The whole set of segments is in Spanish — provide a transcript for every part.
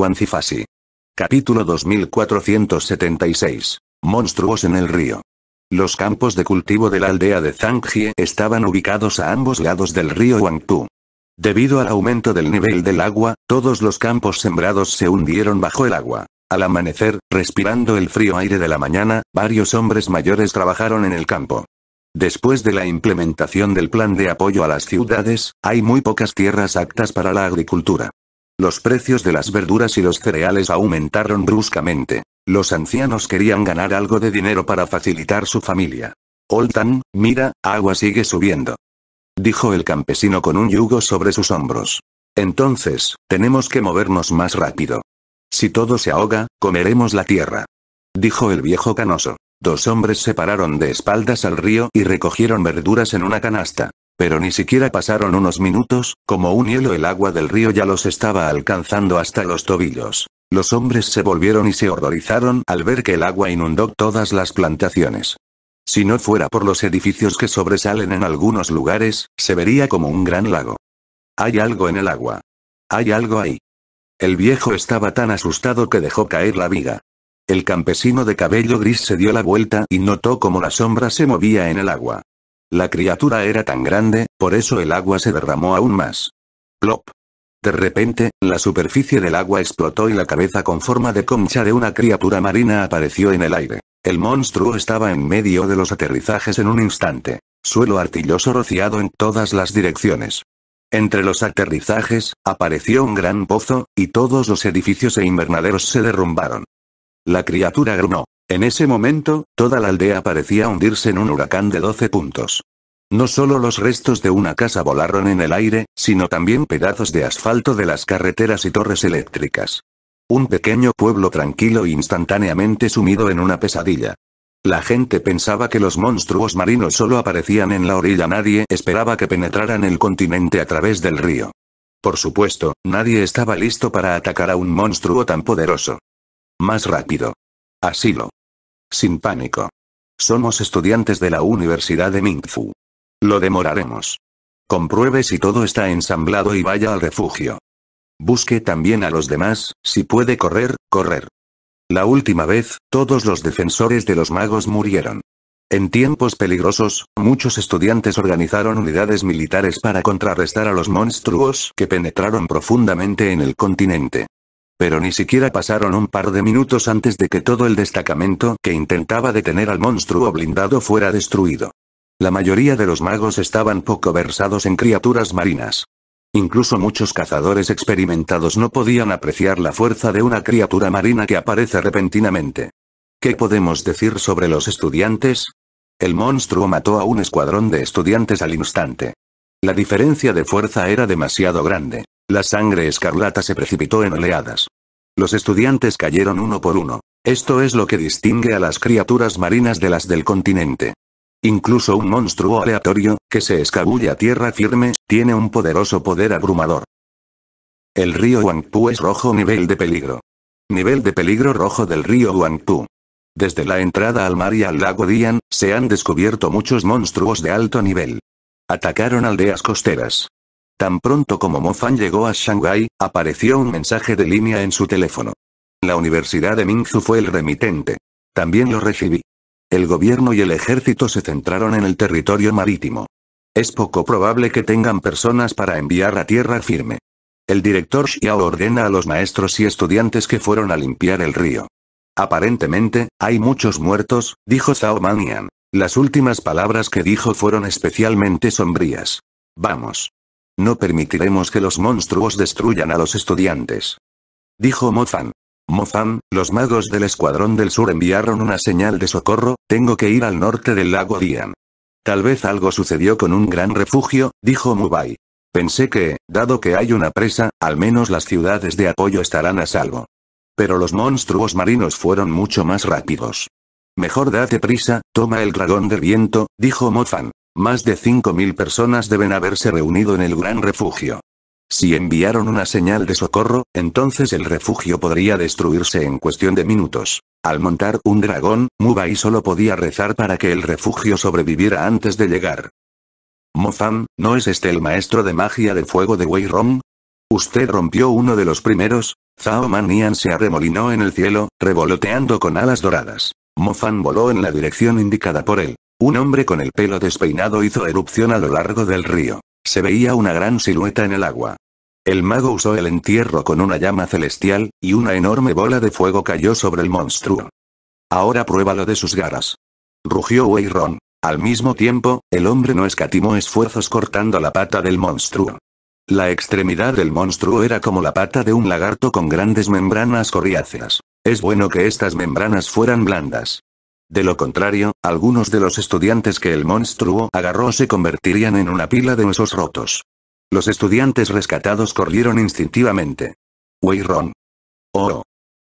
Cuancifasi. Capítulo 2476. Monstruos en el río. Los campos de cultivo de la aldea de Zangjie estaban ubicados a ambos lados del río Huangpu. Debido al aumento del nivel del agua, todos los campos sembrados se hundieron bajo el agua. Al amanecer, respirando el frío aire de la mañana, varios hombres mayores trabajaron en el campo. Después de la implementación del plan de apoyo a las ciudades, hay muy pocas tierras aptas para la agricultura. Los precios de las verduras y los cereales aumentaron bruscamente. Los ancianos querían ganar algo de dinero para facilitar su familia. Oltan, mira, agua sigue subiendo. Dijo el campesino con un yugo sobre sus hombros. Entonces, tenemos que movernos más rápido. Si todo se ahoga, comeremos la tierra. Dijo el viejo canoso. Dos hombres se pararon de espaldas al río y recogieron verduras en una canasta. Pero ni siquiera pasaron unos minutos, como un hielo el agua del río ya los estaba alcanzando hasta los tobillos. Los hombres se volvieron y se horrorizaron al ver que el agua inundó todas las plantaciones. Si no fuera por los edificios que sobresalen en algunos lugares, se vería como un gran lago. Hay algo en el agua. Hay algo ahí. El viejo estaba tan asustado que dejó caer la viga. El campesino de cabello gris se dio la vuelta y notó cómo la sombra se movía en el agua. La criatura era tan grande, por eso el agua se derramó aún más. Plop. De repente, la superficie del agua explotó y la cabeza con forma de concha de una criatura marina apareció en el aire. El monstruo estaba en medio de los aterrizajes en un instante. Suelo artilloso rociado en todas las direcciones. Entre los aterrizajes, apareció un gran pozo, y todos los edificios e invernaderos se derrumbaron. La criatura grunó. En ese momento, toda la aldea parecía hundirse en un huracán de 12 puntos. No solo los restos de una casa volaron en el aire, sino también pedazos de asfalto de las carreteras y torres eléctricas. Un pequeño pueblo tranquilo e instantáneamente sumido en una pesadilla. La gente pensaba que los monstruos marinos solo aparecían en la orilla, nadie esperaba que penetraran el continente a través del río. Por supuesto, nadie estaba listo para atacar a un monstruo tan poderoso. Más rápido. lo. Sin pánico. Somos estudiantes de la Universidad de Mingfu. Lo demoraremos. Compruebe si todo está ensamblado y vaya al refugio. Busque también a los demás, si puede correr, correr. La última vez, todos los defensores de los magos murieron. En tiempos peligrosos, muchos estudiantes organizaron unidades militares para contrarrestar a los monstruos que penetraron profundamente en el continente. Pero ni siquiera pasaron un par de minutos antes de que todo el destacamento que intentaba detener al monstruo blindado fuera destruido. La mayoría de los magos estaban poco versados en criaturas marinas. Incluso muchos cazadores experimentados no podían apreciar la fuerza de una criatura marina que aparece repentinamente. ¿Qué podemos decir sobre los estudiantes? El monstruo mató a un escuadrón de estudiantes al instante. La diferencia de fuerza era demasiado grande. La sangre escarlata se precipitó en oleadas. Los estudiantes cayeron uno por uno. Esto es lo que distingue a las criaturas marinas de las del continente. Incluso un monstruo aleatorio, que se escabulla a tierra firme, tiene un poderoso poder abrumador. El río Huangpu es rojo nivel de peligro. Nivel de peligro rojo del río Huangpu. Desde la entrada al mar y al lago Dian, se han descubierto muchos monstruos de alto nivel. Atacaron aldeas costeras. Tan pronto como Mo Fan llegó a Shanghái, apareció un mensaje de línea en su teléfono. La Universidad de Mingzu fue el remitente. También lo recibí. El gobierno y el ejército se centraron en el territorio marítimo. Es poco probable que tengan personas para enviar a tierra firme. El director Xiao ordena a los maestros y estudiantes que fueron a limpiar el río. Aparentemente, hay muchos muertos, dijo Zhao Manian. Las últimas palabras que dijo fueron especialmente sombrías. Vamos. No permitiremos que los monstruos destruyan a los estudiantes. Dijo Mofan. Mofan, los magos del Escuadrón del Sur enviaron una señal de socorro, tengo que ir al norte del lago Dian. Tal vez algo sucedió con un gran refugio, dijo Mubai. Pensé que, dado que hay una presa, al menos las ciudades de apoyo estarán a salvo. Pero los monstruos marinos fueron mucho más rápidos. Mejor date prisa, toma el dragón de viento, dijo Mofan. Más de 5.000 personas deben haberse reunido en el gran refugio. Si enviaron una señal de socorro, entonces el refugio podría destruirse en cuestión de minutos. Al montar un dragón, Mubai solo podía rezar para que el refugio sobreviviera antes de llegar. Fan, ¿no es este el maestro de magia de fuego de Wei Rong? Usted rompió uno de los primeros. Zhao Manian se arremolinó en el cielo, revoloteando con alas doradas. Mofan voló en la dirección indicada por él. Un hombre con el pelo despeinado hizo erupción a lo largo del río. Se veía una gran silueta en el agua. El mago usó el entierro con una llama celestial, y una enorme bola de fuego cayó sobre el monstruo. Ahora pruébalo de sus garas. Rugió Weiron. Al mismo tiempo, el hombre no escatimó esfuerzos cortando la pata del monstruo. La extremidad del monstruo era como la pata de un lagarto con grandes membranas coriáceas. Es bueno que estas membranas fueran blandas. De lo contrario, algunos de los estudiantes que el monstruo agarró se convertirían en una pila de huesos rotos. Los estudiantes rescatados corrieron instintivamente. Weirón. Oh.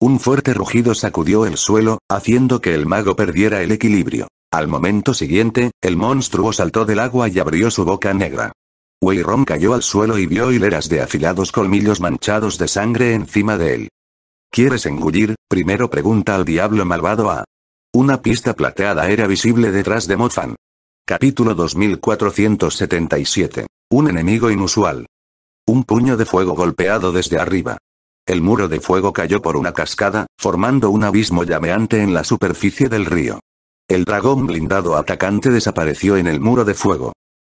Un fuerte rugido sacudió el suelo, haciendo que el mago perdiera el equilibrio. Al momento siguiente, el monstruo saltó del agua y abrió su boca negra. Wayron cayó al suelo y vio hileras de afilados colmillos manchados de sangre encima de él. ¿Quieres engullir? Primero pregunta al diablo malvado a una pista plateada era visible detrás de Mofan. Capítulo 2477. Un enemigo inusual. Un puño de fuego golpeado desde arriba. El muro de fuego cayó por una cascada, formando un abismo llameante en la superficie del río. El dragón blindado atacante desapareció en el muro de fuego.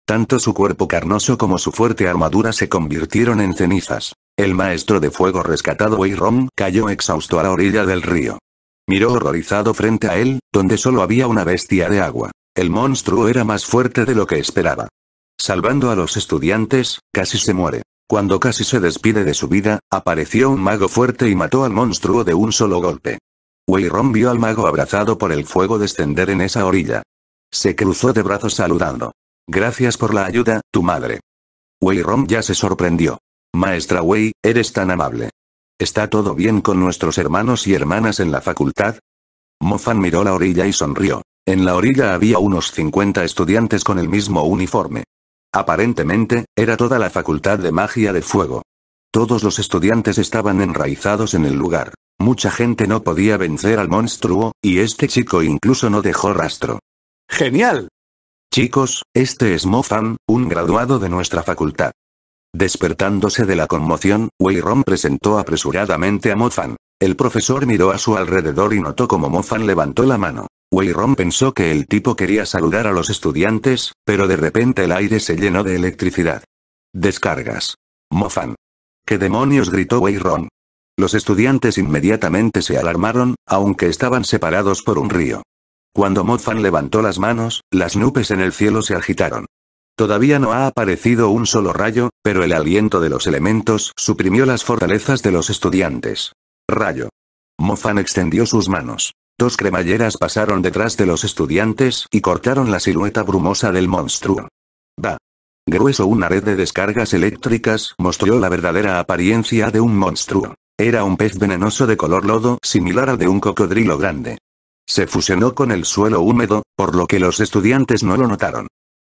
Tanto su cuerpo carnoso como su fuerte armadura se convirtieron en cenizas. El maestro de fuego rescatado Rom cayó exhausto a la orilla del río. Miró horrorizado frente a él, donde solo había una bestia de agua. El monstruo era más fuerte de lo que esperaba. Salvando a los estudiantes, casi se muere. Cuando casi se despide de su vida, apareció un mago fuerte y mató al monstruo de un solo golpe. ron vio al mago abrazado por el fuego descender en esa orilla. Se cruzó de brazos saludando. Gracias por la ayuda, tu madre. ron ya se sorprendió. Maestra Wei, eres tan amable. ¿Está todo bien con nuestros hermanos y hermanas en la facultad? Mofan miró la orilla y sonrió. En la orilla había unos 50 estudiantes con el mismo uniforme. Aparentemente, era toda la facultad de magia de fuego. Todos los estudiantes estaban enraizados en el lugar. Mucha gente no podía vencer al monstruo, y este chico incluso no dejó rastro. ¡Genial! Chicos, este es Mofan, un graduado de nuestra facultad. Despertándose de la conmoción, Wei presentó apresuradamente a Mofan. El profesor miró a su alrededor y notó como Mofan levantó la mano. Wei pensó que el tipo quería saludar a los estudiantes, pero de repente el aire se llenó de electricidad. Descargas. Mofan. ¿Qué demonios gritó Wei Los estudiantes inmediatamente se alarmaron, aunque estaban separados por un río. Cuando Mofan levantó las manos, las nubes en el cielo se agitaron. Todavía no ha aparecido un solo rayo, pero el aliento de los elementos suprimió las fortalezas de los estudiantes. Rayo. Mofan extendió sus manos. Dos cremalleras pasaron detrás de los estudiantes y cortaron la silueta brumosa del monstruo. Da. Grueso una red de descargas eléctricas mostró la verdadera apariencia de un monstruo. Era un pez venenoso de color lodo similar al de un cocodrilo grande. Se fusionó con el suelo húmedo, por lo que los estudiantes no lo notaron.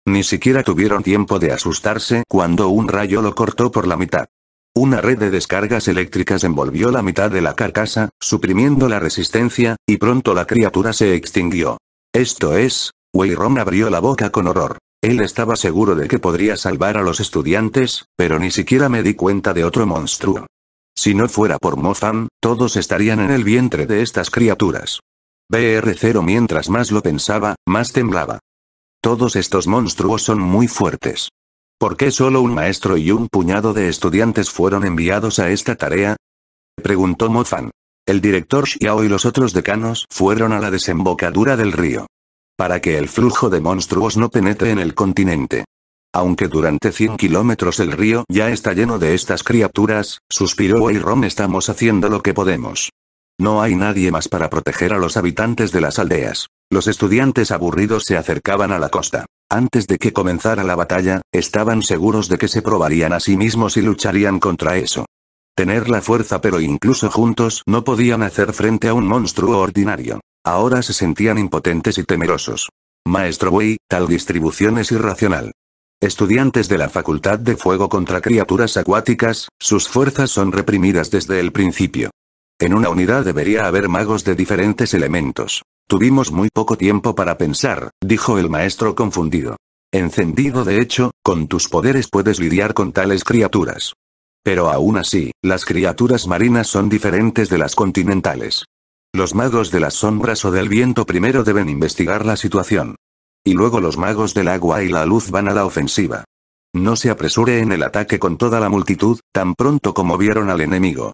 Ni siquiera tuvieron tiempo de asustarse cuando un rayo lo cortó por la mitad. Una red de descargas eléctricas envolvió la mitad de la carcasa, suprimiendo la resistencia, y pronto la criatura se extinguió. Esto es, Weiron abrió la boca con horror. Él estaba seguro de que podría salvar a los estudiantes, pero ni siquiera me di cuenta de otro monstruo. Si no fuera por MoFan, todos estarían en el vientre de estas criaturas. BR0 mientras más lo pensaba, más temblaba. Todos estos monstruos son muy fuertes. ¿Por qué solo un maestro y un puñado de estudiantes fueron enviados a esta tarea? Preguntó Mofan. El director Xiao y los otros decanos fueron a la desembocadura del río. Para que el flujo de monstruos no penetre en el continente. Aunque durante 100 kilómetros el río ya está lleno de estas criaturas, suspiró Ron estamos haciendo lo que podemos. No hay nadie más para proteger a los habitantes de las aldeas. Los estudiantes aburridos se acercaban a la costa. Antes de que comenzara la batalla, estaban seguros de que se probarían a sí mismos y lucharían contra eso. Tener la fuerza pero incluso juntos no podían hacer frente a un monstruo ordinario. Ahora se sentían impotentes y temerosos. Maestro Wei, tal distribución es irracional. Estudiantes de la Facultad de Fuego contra criaturas acuáticas, sus fuerzas son reprimidas desde el principio. En una unidad debería haber magos de diferentes elementos. Tuvimos muy poco tiempo para pensar, dijo el maestro confundido. Encendido de hecho, con tus poderes puedes lidiar con tales criaturas. Pero aún así, las criaturas marinas son diferentes de las continentales. Los magos de las sombras o del viento primero deben investigar la situación. Y luego los magos del agua y la luz van a la ofensiva. No se apresure en el ataque con toda la multitud, tan pronto como vieron al enemigo.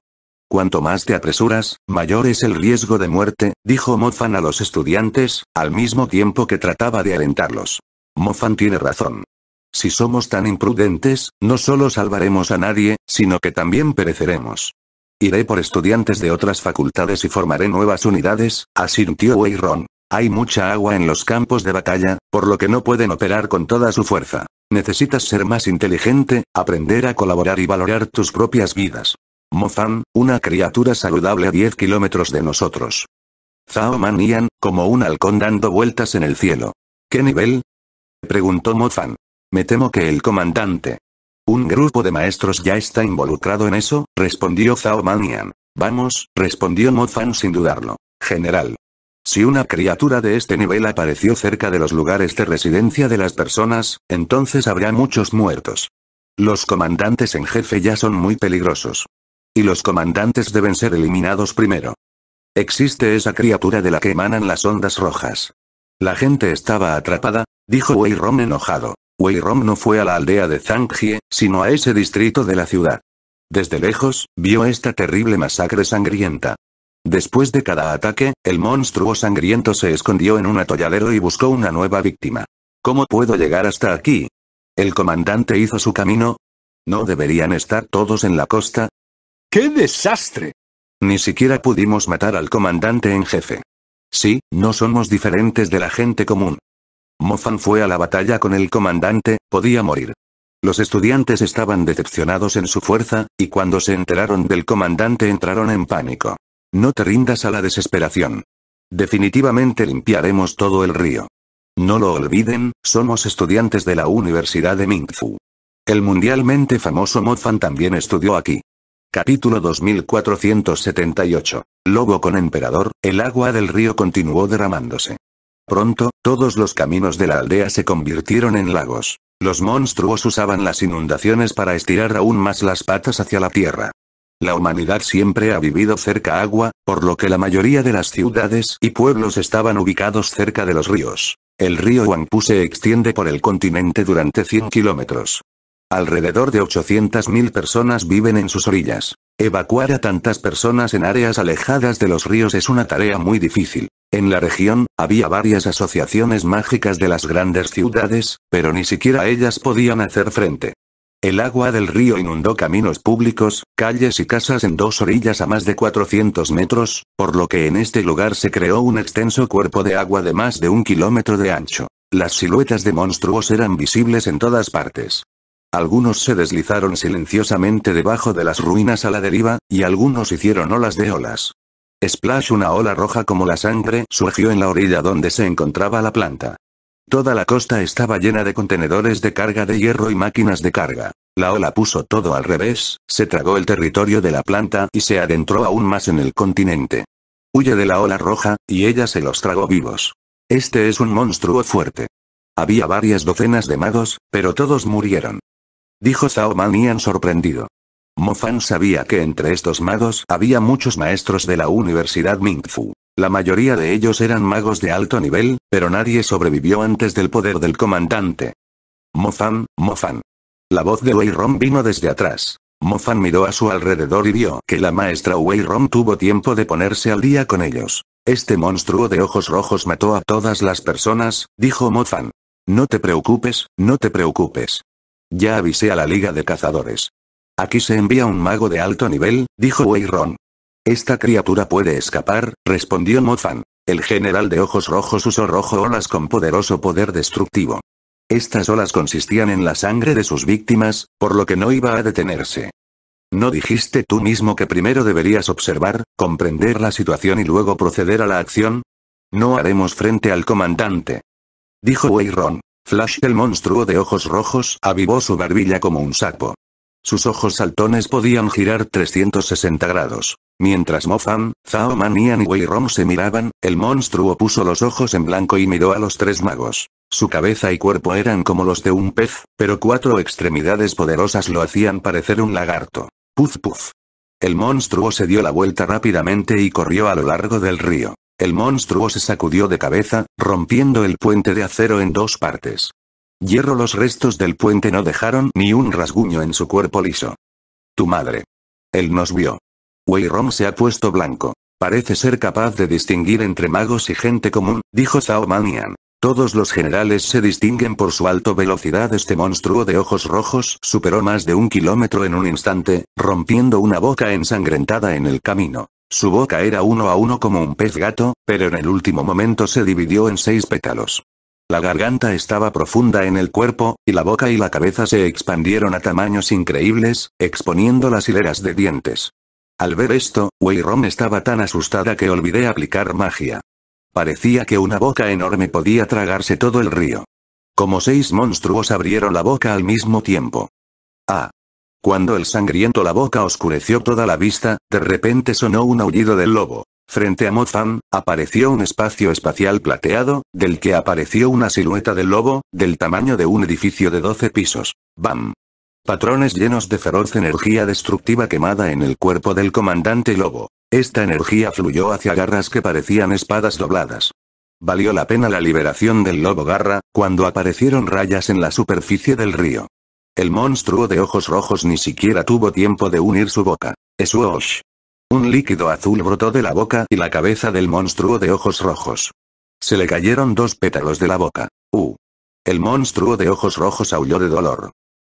Cuanto más te apresuras, mayor es el riesgo de muerte, dijo Mofan a los estudiantes, al mismo tiempo que trataba de alentarlos. Mofan tiene razón. Si somos tan imprudentes, no solo salvaremos a nadie, sino que también pereceremos. Iré por estudiantes de otras facultades y formaré nuevas unidades, asintió Weyron. Hay mucha agua en los campos de batalla, por lo que no pueden operar con toda su fuerza. Necesitas ser más inteligente, aprender a colaborar y valorar tus propias vidas. —Mofan, una criatura saludable a 10 kilómetros de nosotros. Zhao Manian, como un halcón dando vueltas en el cielo. ¿Qué nivel? Preguntó Mofan. Me temo que el comandante. Un grupo de maestros ya está involucrado en eso, respondió Zhao Manian. Vamos, respondió Mofan sin dudarlo. General. Si una criatura de este nivel apareció cerca de los lugares de residencia de las personas, entonces habrá muchos muertos. Los comandantes en jefe ya son muy peligrosos. Y los comandantes deben ser eliminados primero. Existe esa criatura de la que emanan las ondas rojas. La gente estaba atrapada, dijo Weirom enojado. Weirom no fue a la aldea de Zangjie, sino a ese distrito de la ciudad. Desde lejos, vio esta terrible masacre sangrienta. Después de cada ataque, el monstruo sangriento se escondió en un atolladero y buscó una nueva víctima. ¿Cómo puedo llegar hasta aquí? El comandante hizo su camino. ¿No deberían estar todos en la costa? ¡Qué desastre! Ni siquiera pudimos matar al comandante en jefe. Sí, no somos diferentes de la gente común. Mofan fue a la batalla con el comandante, podía morir. Los estudiantes estaban decepcionados en su fuerza, y cuando se enteraron del comandante entraron en pánico. No te rindas a la desesperación. Definitivamente limpiaremos todo el río. No lo olviden, somos estudiantes de la Universidad de Mingfu. El mundialmente famoso Mofan también estudió aquí. Capítulo 2478. Lobo con emperador, el agua del río continuó derramándose. Pronto, todos los caminos de la aldea se convirtieron en lagos. Los monstruos usaban las inundaciones para estirar aún más las patas hacia la tierra. La humanidad siempre ha vivido cerca agua, por lo que la mayoría de las ciudades y pueblos estaban ubicados cerca de los ríos. El río Huangpu se extiende por el continente durante 100 kilómetros. Alrededor de 800.000 personas viven en sus orillas. Evacuar a tantas personas en áreas alejadas de los ríos es una tarea muy difícil. En la región, había varias asociaciones mágicas de las grandes ciudades, pero ni siquiera ellas podían hacer frente. El agua del río inundó caminos públicos, calles y casas en dos orillas a más de 400 metros, por lo que en este lugar se creó un extenso cuerpo de agua de más de un kilómetro de ancho. Las siluetas de monstruos eran visibles en todas partes. Algunos se deslizaron silenciosamente debajo de las ruinas a la deriva, y algunos hicieron olas de olas. Splash una ola roja como la sangre surgió en la orilla donde se encontraba la planta. Toda la costa estaba llena de contenedores de carga de hierro y máquinas de carga. La ola puso todo al revés, se tragó el territorio de la planta y se adentró aún más en el continente. Huye de la ola roja, y ella se los tragó vivos. Este es un monstruo fuerte. Había varias docenas de magos, pero todos murieron. Dijo Zhao Manian sorprendido. Fan sabía que entre estos magos había muchos maestros de la Universidad Mingfu. La mayoría de ellos eran magos de alto nivel, pero nadie sobrevivió antes del poder del comandante. Mo Fan, Mo Fan. La voz de Wei Rong vino desde atrás. Mo Fan miró a su alrededor y vio que la maestra Wei Rong tuvo tiempo de ponerse al día con ellos. Este monstruo de ojos rojos mató a todas las personas, dijo Mo Fan. No te preocupes, no te preocupes. Ya avisé a la Liga de Cazadores. Aquí se envía un mago de alto nivel, dijo Weiron. Esta criatura puede escapar, respondió Mofan. El general de ojos rojos usó rojo olas con poderoso poder destructivo. Estas olas consistían en la sangre de sus víctimas, por lo que no iba a detenerse. ¿No dijiste tú mismo que primero deberías observar, comprender la situación y luego proceder a la acción? No haremos frente al comandante. Dijo Weiron. Flash, el monstruo de ojos rojos, avivó su barbilla como un sapo. Sus ojos saltones podían girar 360 grados. Mientras Mofan, Zhao Man y Wei Rong se miraban, el monstruo puso los ojos en blanco y miró a los tres magos. Su cabeza y cuerpo eran como los de un pez, pero cuatro extremidades poderosas lo hacían parecer un lagarto. Puf puf. El monstruo se dio la vuelta rápidamente y corrió a lo largo del río. El monstruo se sacudió de cabeza, rompiendo el puente de acero en dos partes. Hierro los restos del puente no dejaron ni un rasguño en su cuerpo liso. Tu madre. Él nos vio. Wei se ha puesto blanco. Parece ser capaz de distinguir entre magos y gente común, dijo Zhao Manian. Todos los generales se distinguen por su alta velocidad. Este monstruo de ojos rojos superó más de un kilómetro en un instante, rompiendo una boca ensangrentada en el camino. Su boca era uno a uno como un pez gato, pero en el último momento se dividió en seis pétalos. La garganta estaba profunda en el cuerpo, y la boca y la cabeza se expandieron a tamaños increíbles, exponiendo las hileras de dientes. Al ver esto, Weirom estaba tan asustada que olvidé aplicar magia. Parecía que una boca enorme podía tragarse todo el río. Como seis monstruos abrieron la boca al mismo tiempo. Ah, cuando el sangriento la boca oscureció toda la vista, de repente sonó un aullido del lobo. Frente a Motham, apareció un espacio espacial plateado, del que apareció una silueta del lobo, del tamaño de un edificio de 12 pisos. ¡Bam! Patrones llenos de feroz energía destructiva quemada en el cuerpo del comandante lobo. Esta energía fluyó hacia garras que parecían espadas dobladas. Valió la pena la liberación del lobo garra, cuando aparecieron rayas en la superficie del río. El monstruo de ojos rojos ni siquiera tuvo tiempo de unir su boca. ¡Swoosh! Un líquido azul brotó de la boca y la cabeza del monstruo de ojos rojos. Se le cayeron dos pétalos de la boca. ¡Uh! El monstruo de ojos rojos aulló de dolor.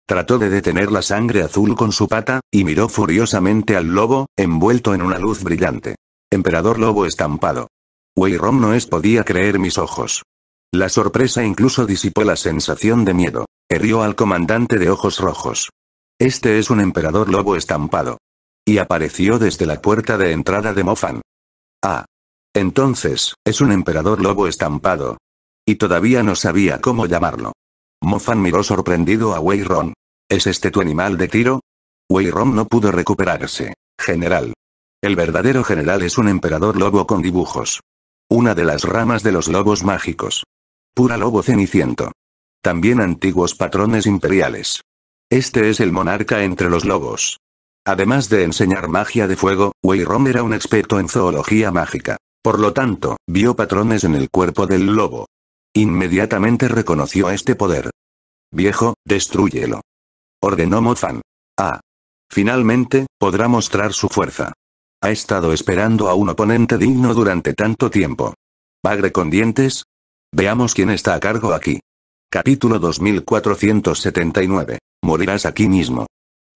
Trató de detener la sangre azul con su pata, y miró furiosamente al lobo, envuelto en una luz brillante. Emperador lobo estampado. Rom no es podía creer mis ojos. La sorpresa incluso disipó la sensación de miedo. Herrió al comandante de ojos rojos. Este es un emperador lobo estampado. Y apareció desde la puerta de entrada de Mofan. Ah. Entonces, es un emperador lobo estampado. Y todavía no sabía cómo llamarlo. Mofan miró sorprendido a Wei ¿Es este tu animal de tiro? Wei no pudo recuperarse. General. El verdadero general es un emperador lobo con dibujos. Una de las ramas de los lobos mágicos. Pura lobo ceniciento también antiguos patrones imperiales. Este es el monarca entre los lobos. Además de enseñar magia de fuego, Weyrom era un experto en zoología mágica. Por lo tanto, vio patrones en el cuerpo del lobo. Inmediatamente reconoció este poder. Viejo, destruyelo. Ordenó Mozan. Ah. Finalmente, podrá mostrar su fuerza. Ha estado esperando a un oponente digno durante tanto tiempo. Bagre con dientes. Veamos quién está a cargo aquí. Capítulo 2479. Morirás aquí mismo.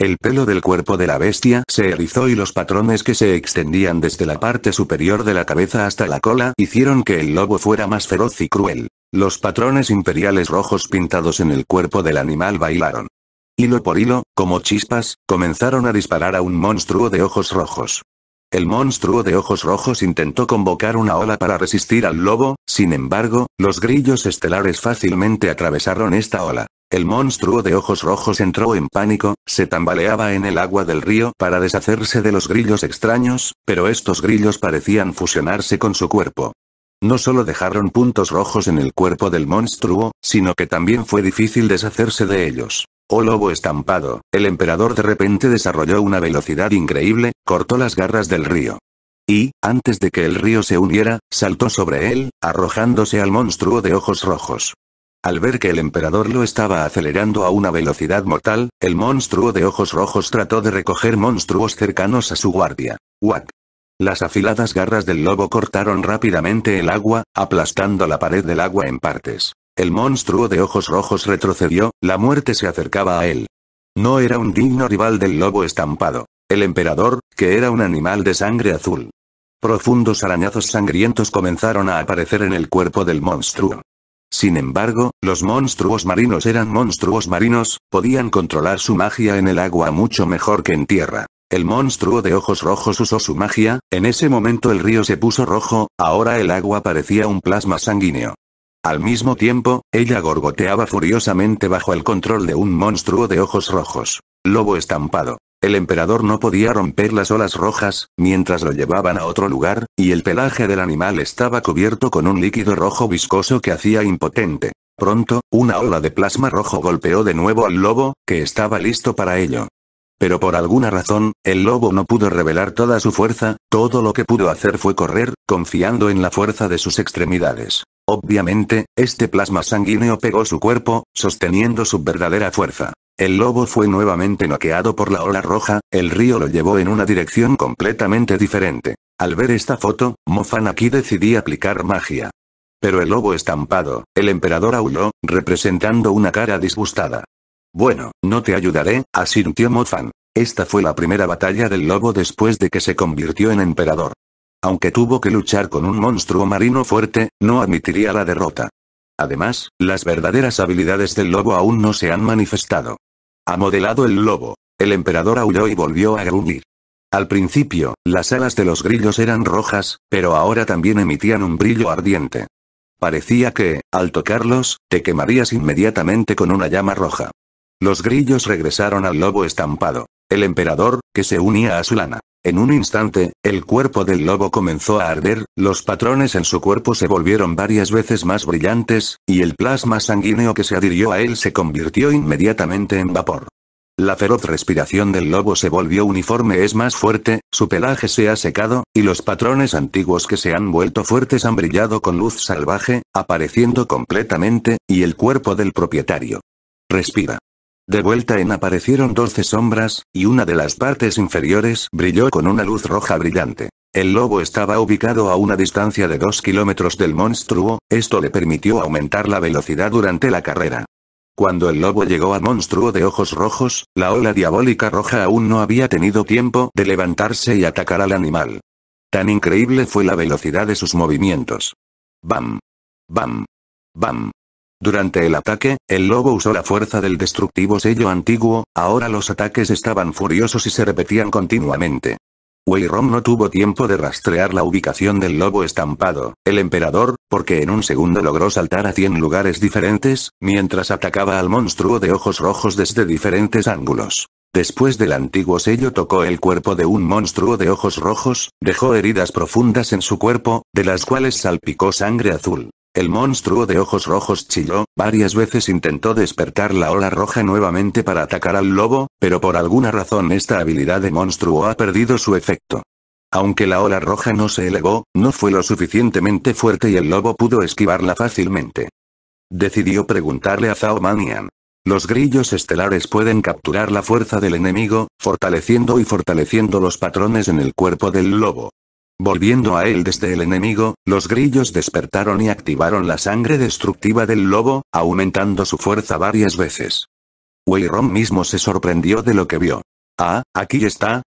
El pelo del cuerpo de la bestia se erizó y los patrones que se extendían desde la parte superior de la cabeza hasta la cola hicieron que el lobo fuera más feroz y cruel. Los patrones imperiales rojos pintados en el cuerpo del animal bailaron. Hilo por hilo, como chispas, comenzaron a disparar a un monstruo de ojos rojos. El monstruo de ojos rojos intentó convocar una ola para resistir al lobo, sin embargo, los grillos estelares fácilmente atravesaron esta ola. El monstruo de ojos rojos entró en pánico, se tambaleaba en el agua del río para deshacerse de los grillos extraños, pero estos grillos parecían fusionarse con su cuerpo. No solo dejaron puntos rojos en el cuerpo del monstruo, sino que también fue difícil deshacerse de ellos. O lobo estampado, el emperador de repente desarrolló una velocidad increíble, cortó las garras del río. Y, antes de que el río se uniera, saltó sobre él, arrojándose al monstruo de ojos rojos. Al ver que el emperador lo estaba acelerando a una velocidad mortal, el monstruo de ojos rojos trató de recoger monstruos cercanos a su guardia. ¡Wack! Las afiladas garras del lobo cortaron rápidamente el agua, aplastando la pared del agua en partes. El monstruo de ojos rojos retrocedió, la muerte se acercaba a él. No era un digno rival del lobo estampado. El emperador, que era un animal de sangre azul. Profundos arañazos sangrientos comenzaron a aparecer en el cuerpo del monstruo. Sin embargo, los monstruos marinos eran monstruos marinos, podían controlar su magia en el agua mucho mejor que en tierra. El monstruo de ojos rojos usó su magia, en ese momento el río se puso rojo, ahora el agua parecía un plasma sanguíneo. Al mismo tiempo, ella gorgoteaba furiosamente bajo el control de un monstruo de ojos rojos. Lobo estampado. El emperador no podía romper las olas rojas, mientras lo llevaban a otro lugar, y el pelaje del animal estaba cubierto con un líquido rojo viscoso que hacía impotente. Pronto, una ola de plasma rojo golpeó de nuevo al lobo, que estaba listo para ello. Pero por alguna razón, el lobo no pudo revelar toda su fuerza, todo lo que pudo hacer fue correr, confiando en la fuerza de sus extremidades. Obviamente, este plasma sanguíneo pegó su cuerpo, sosteniendo su verdadera fuerza. El lobo fue nuevamente noqueado por la ola roja, el río lo llevó en una dirección completamente diferente. Al ver esta foto, Mofan aquí decidí aplicar magia. Pero el lobo estampado, el emperador auló, representando una cara disgustada. Bueno, no te ayudaré, asintió Mofan. Esta fue la primera batalla del lobo después de que se convirtió en emperador. Aunque tuvo que luchar con un monstruo marino fuerte, no admitiría la derrota. Además, las verdaderas habilidades del lobo aún no se han manifestado. Ha modelado el lobo. El emperador aulló y volvió a gruñir. Al principio, las alas de los grillos eran rojas, pero ahora también emitían un brillo ardiente. Parecía que, al tocarlos, te quemarías inmediatamente con una llama roja. Los grillos regresaron al lobo estampado. El emperador, que se unía a su lana. En un instante, el cuerpo del lobo comenzó a arder, los patrones en su cuerpo se volvieron varias veces más brillantes, y el plasma sanguíneo que se adhirió a él se convirtió inmediatamente en vapor. La feroz respiración del lobo se volvió uniforme es más fuerte, su pelaje se ha secado, y los patrones antiguos que se han vuelto fuertes han brillado con luz salvaje, apareciendo completamente, y el cuerpo del propietario. Respira. De vuelta en aparecieron doce sombras, y una de las partes inferiores brilló con una luz roja brillante. El lobo estaba ubicado a una distancia de 2 kilómetros del monstruo, esto le permitió aumentar la velocidad durante la carrera. Cuando el lobo llegó al monstruo de ojos rojos, la ola diabólica roja aún no había tenido tiempo de levantarse y atacar al animal. Tan increíble fue la velocidad de sus movimientos. Bam. Bam. Bam. Durante el ataque, el lobo usó la fuerza del destructivo sello antiguo, ahora los ataques estaban furiosos y se repetían continuamente. Rom no tuvo tiempo de rastrear la ubicación del lobo estampado, el emperador, porque en un segundo logró saltar a 100 lugares diferentes, mientras atacaba al monstruo de ojos rojos desde diferentes ángulos. Después del antiguo sello tocó el cuerpo de un monstruo de ojos rojos, dejó heridas profundas en su cuerpo, de las cuales salpicó sangre azul. El monstruo de ojos rojos chilló, varias veces intentó despertar la ola roja nuevamente para atacar al lobo, pero por alguna razón esta habilidad de monstruo ha perdido su efecto. Aunque la ola roja no se elevó, no fue lo suficientemente fuerte y el lobo pudo esquivarla fácilmente. Decidió preguntarle a Zhao Manian. Los grillos estelares pueden capturar la fuerza del enemigo, fortaleciendo y fortaleciendo los patrones en el cuerpo del lobo. Volviendo a él desde el enemigo, los grillos despertaron y activaron la sangre destructiva del lobo, aumentando su fuerza varias veces. Wayron mismo se sorprendió de lo que vio. Ah, aquí está.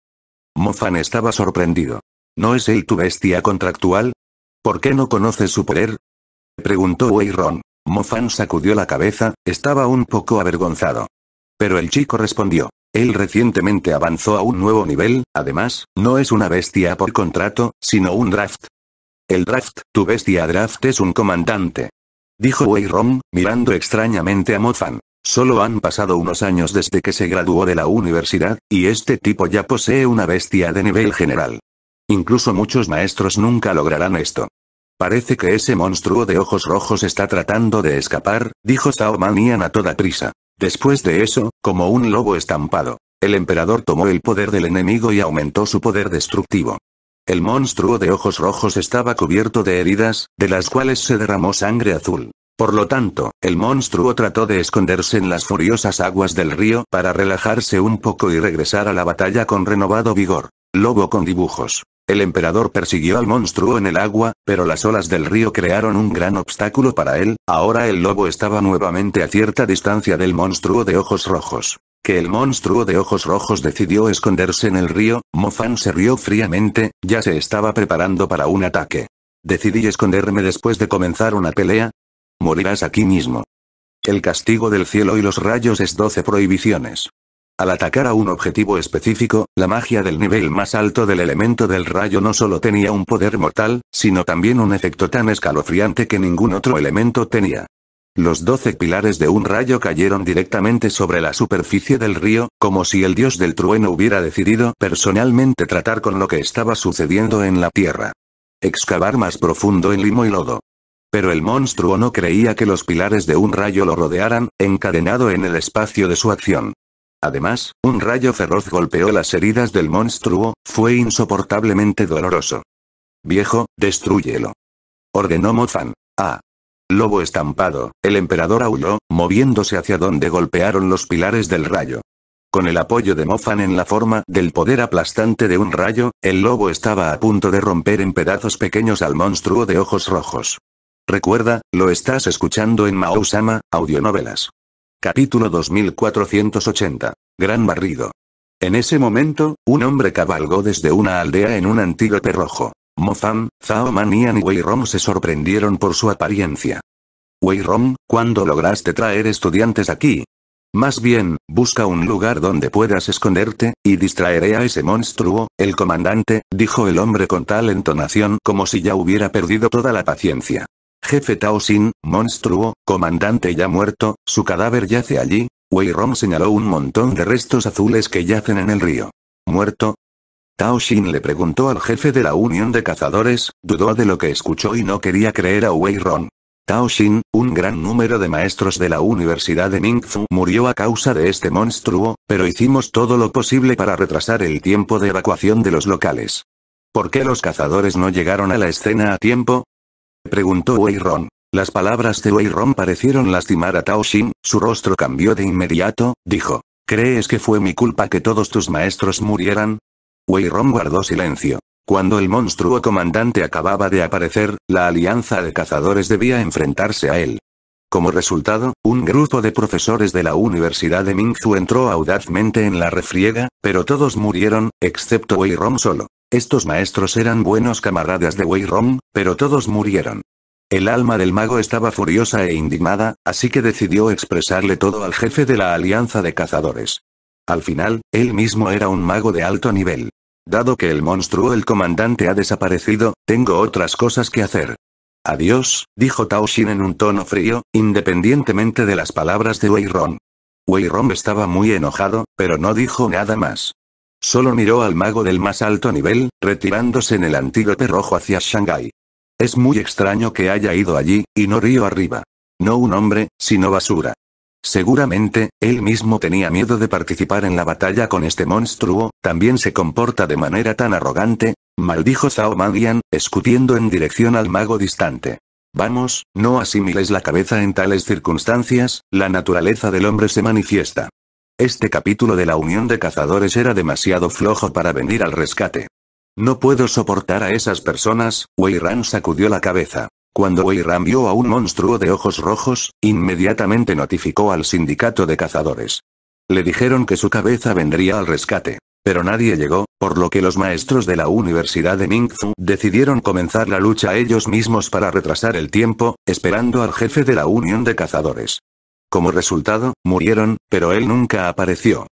Mofan estaba sorprendido. ¿No es él tu bestia contractual? ¿Por qué no conoces su poder? Preguntó Wayron. Mofan sacudió la cabeza, estaba un poco avergonzado. Pero el chico respondió. Él recientemente avanzó a un nuevo nivel, además, no es una bestia por contrato, sino un draft. El draft, tu bestia draft es un comandante. Dijo Wei Rom, mirando extrañamente a Mofan. Solo han pasado unos años desde que se graduó de la universidad, y este tipo ya posee una bestia de nivel general. Incluso muchos maestros nunca lograrán esto. Parece que ese monstruo de ojos rojos está tratando de escapar, dijo Sao Manian a toda prisa. Después de eso, como un lobo estampado, el emperador tomó el poder del enemigo y aumentó su poder destructivo. El monstruo de ojos rojos estaba cubierto de heridas, de las cuales se derramó sangre azul. Por lo tanto, el monstruo trató de esconderse en las furiosas aguas del río para relajarse un poco y regresar a la batalla con renovado vigor. Lobo con dibujos. El emperador persiguió al monstruo en el agua, pero las olas del río crearon un gran obstáculo para él, ahora el lobo estaba nuevamente a cierta distancia del monstruo de ojos rojos. Que el monstruo de ojos rojos decidió esconderse en el río, Mofan se rió fríamente, ya se estaba preparando para un ataque. ¿Decidí esconderme después de comenzar una pelea? Morirás aquí mismo. El castigo del cielo y los rayos es 12 prohibiciones. Al atacar a un objetivo específico, la magia del nivel más alto del elemento del rayo no solo tenía un poder mortal, sino también un efecto tan escalofriante que ningún otro elemento tenía. Los doce pilares de un rayo cayeron directamente sobre la superficie del río, como si el dios del trueno hubiera decidido personalmente tratar con lo que estaba sucediendo en la tierra. Excavar más profundo en limo y lodo. Pero el monstruo no creía que los pilares de un rayo lo rodearan, encadenado en el espacio de su acción. Además, un rayo feroz golpeó las heridas del monstruo, fue insoportablemente doloroso. Viejo, destruyelo. Ordenó Mofan. Ah. Lobo estampado, el emperador aulló, moviéndose hacia donde golpearon los pilares del rayo. Con el apoyo de Mofan en la forma del poder aplastante de un rayo, el lobo estaba a punto de romper en pedazos pequeños al monstruo de ojos rojos. Recuerda, lo estás escuchando en Mausama, audionovelas. Capítulo 2480. Gran barrido. En ese momento, un hombre cabalgó desde una aldea en un antiguo rojo. Mozan, Zhao Manian y Wei se sorprendieron por su apariencia. Wei ¿cuándo lograste traer estudiantes aquí? Más bien, busca un lugar donde puedas esconderte, y distraeré a ese monstruo, el comandante, dijo el hombre con tal entonación como si ya hubiera perdido toda la paciencia. Jefe Xin, monstruo, comandante ya muerto, su cadáver yace allí. Wei Rong señaló un montón de restos azules que yacen en el río. ¿Muerto? Tao Xin le preguntó al jefe de la Unión de Cazadores, dudó de lo que escuchó y no quería creer a Wei Rong. Tao Xin, un gran número de maestros de la Universidad de Ningfu murió a causa de este monstruo, pero hicimos todo lo posible para retrasar el tiempo de evacuación de los locales. ¿Por qué los cazadores no llegaron a la escena a tiempo? preguntó Ron. Las palabras de Weiron parecieron lastimar a Tao Xin, su rostro cambió de inmediato, dijo. ¿Crees que fue mi culpa que todos tus maestros murieran? Weiron guardó silencio. Cuando el monstruo comandante acababa de aparecer, la alianza de cazadores debía enfrentarse a él. Como resultado, un grupo de profesores de la Universidad de Mingzu entró audazmente en la refriega, pero todos murieron, excepto Rong solo. Estos maestros eran buenos camaradas de Wei pero todos murieron. El alma del mago estaba furiosa e indignada, así que decidió expresarle todo al jefe de la Alianza de Cazadores. Al final, él mismo era un mago de alto nivel. Dado que el monstruo el comandante ha desaparecido, tengo otras cosas que hacer. Adiós, dijo Tao en un tono frío, independientemente de las palabras de Wei Rong. estaba muy enojado, pero no dijo nada más. Solo miró al mago del más alto nivel, retirándose en el antílope rojo hacia Shanghái. Es muy extraño que haya ido allí, y no río arriba. No un hombre, sino basura. Seguramente, él mismo tenía miedo de participar en la batalla con este monstruo, también se comporta de manera tan arrogante, maldijo Zhao Magian, escutiendo en dirección al mago distante. Vamos, no asimiles la cabeza en tales circunstancias, la naturaleza del hombre se manifiesta. Este capítulo de la Unión de Cazadores era demasiado flojo para venir al rescate. No puedo soportar a esas personas, Weiran sacudió la cabeza. Cuando Weiran vio a un monstruo de ojos rojos, inmediatamente notificó al sindicato de cazadores. Le dijeron que su cabeza vendría al rescate. Pero nadie llegó, por lo que los maestros de la Universidad de Mingzhu decidieron comenzar la lucha ellos mismos para retrasar el tiempo, esperando al jefe de la Unión de Cazadores. Como resultado, murieron, pero él nunca apareció.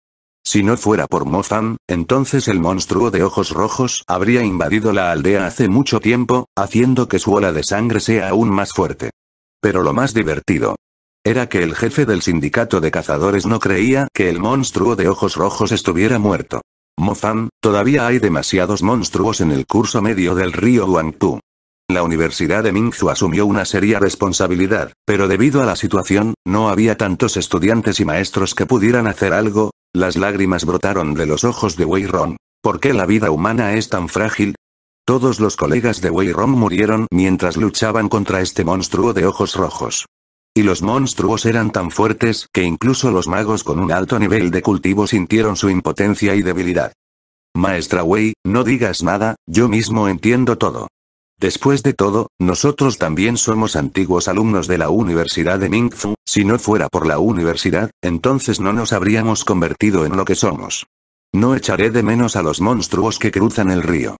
Si no fuera por Mofan, entonces el monstruo de ojos rojos habría invadido la aldea hace mucho tiempo, haciendo que su ola de sangre sea aún más fuerte. Pero lo más divertido, era que el jefe del sindicato de cazadores no creía que el monstruo de ojos rojos estuviera muerto. Mofan, todavía hay demasiados monstruos en el curso medio del río Huangpu. La Universidad de Mingzhou asumió una seria responsabilidad, pero debido a la situación, no había tantos estudiantes y maestros que pudieran hacer algo, las lágrimas brotaron de los ojos de Wei Ron. ¿Por qué la vida humana es tan frágil? Todos los colegas de Wei Ron murieron mientras luchaban contra este monstruo de ojos rojos. Y los monstruos eran tan fuertes que incluso los magos con un alto nivel de cultivo sintieron su impotencia y debilidad. Maestra Wei, no digas nada, yo mismo entiendo todo. Después de todo, nosotros también somos antiguos alumnos de la Universidad de Mingfu, si no fuera por la universidad, entonces no nos habríamos convertido en lo que somos. No echaré de menos a los monstruos que cruzan el río.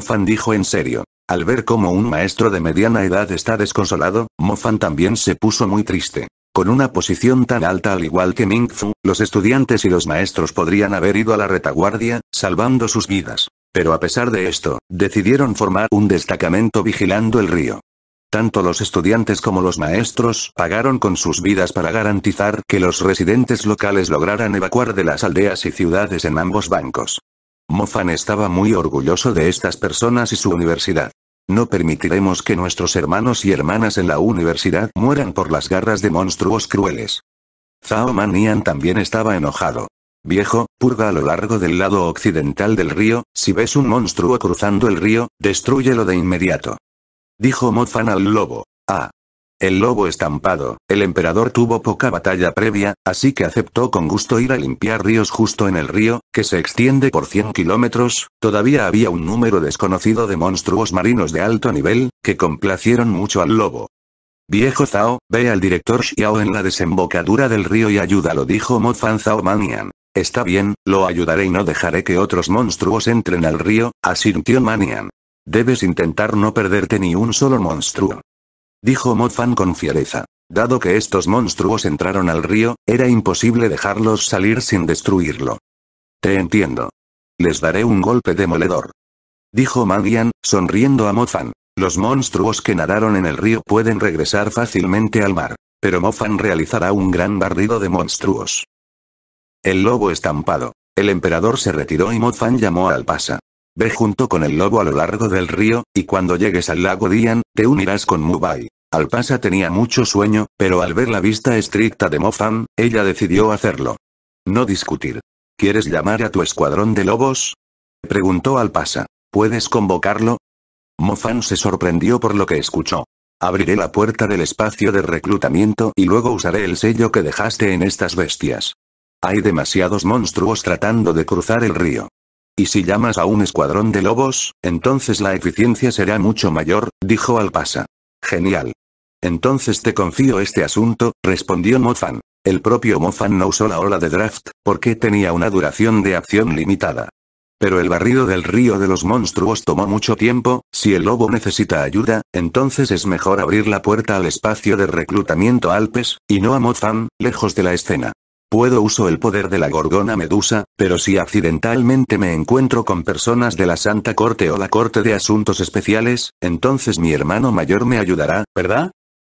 Fan dijo en serio. Al ver cómo un maestro de mediana edad está desconsolado, Fan también se puso muy triste. Con una posición tan alta al igual que Ming los estudiantes y los maestros podrían haber ido a la retaguardia, salvando sus vidas. Pero a pesar de esto, decidieron formar un destacamento vigilando el río. Tanto los estudiantes como los maestros pagaron con sus vidas para garantizar que los residentes locales lograran evacuar de las aldeas y ciudades en ambos bancos. Mofan estaba muy orgulloso de estas personas y su universidad. No permitiremos que nuestros hermanos y hermanas en la universidad mueran por las garras de monstruos crueles. Zhao Manian también estaba enojado. Viejo, purga a lo largo del lado occidental del río, si ves un monstruo cruzando el río, destruyelo de inmediato. Dijo Fan al lobo. Ah. El lobo estampado, el emperador tuvo poca batalla previa, así que aceptó con gusto ir a limpiar ríos justo en el río, que se extiende por 100 kilómetros, todavía había un número desconocido de monstruos marinos de alto nivel, que complacieron mucho al lobo. Viejo Zhao, ve al director Xiao en la desembocadura del río y ayúdalo dijo Mofan Zhao Manian. Está bien, lo ayudaré y no dejaré que otros monstruos entren al río, asintió Manian. Debes intentar no perderte ni un solo monstruo. Dijo Mofan con fiereza. Dado que estos monstruos entraron al río, era imposible dejarlos salir sin destruirlo. Te entiendo. Les daré un golpe demoledor. Dijo Manian, sonriendo a Mofan. Los monstruos que nadaron en el río pueden regresar fácilmente al mar. Pero Mofan realizará un gran barrido de monstruos. El lobo estampado. El emperador se retiró y Mofan llamó a Alpasa. Ve junto con el lobo a lo largo del río, y cuando llegues al lago Dian, te unirás con Mubai. Alpasa tenía mucho sueño, pero al ver la vista estricta de Mofan, ella decidió hacerlo. No discutir. ¿Quieres llamar a tu escuadrón de lobos? Preguntó Alpasa. ¿Puedes convocarlo? Mofan se sorprendió por lo que escuchó. Abriré la puerta del espacio de reclutamiento y luego usaré el sello que dejaste en estas bestias. Hay demasiados monstruos tratando de cruzar el río. Y si llamas a un escuadrón de lobos, entonces la eficiencia será mucho mayor, dijo Alpasa. Genial. Entonces te confío este asunto, respondió Mofan. El propio Mofan no usó la ola de draft, porque tenía una duración de acción limitada. Pero el barrido del río de los monstruos tomó mucho tiempo, si el lobo necesita ayuda, entonces es mejor abrir la puerta al espacio de reclutamiento Alpes, y no a Mofan, lejos de la escena. Puedo uso el poder de la gorgona medusa, pero si accidentalmente me encuentro con personas de la Santa Corte o la Corte de Asuntos Especiales, entonces mi hermano mayor me ayudará, ¿verdad?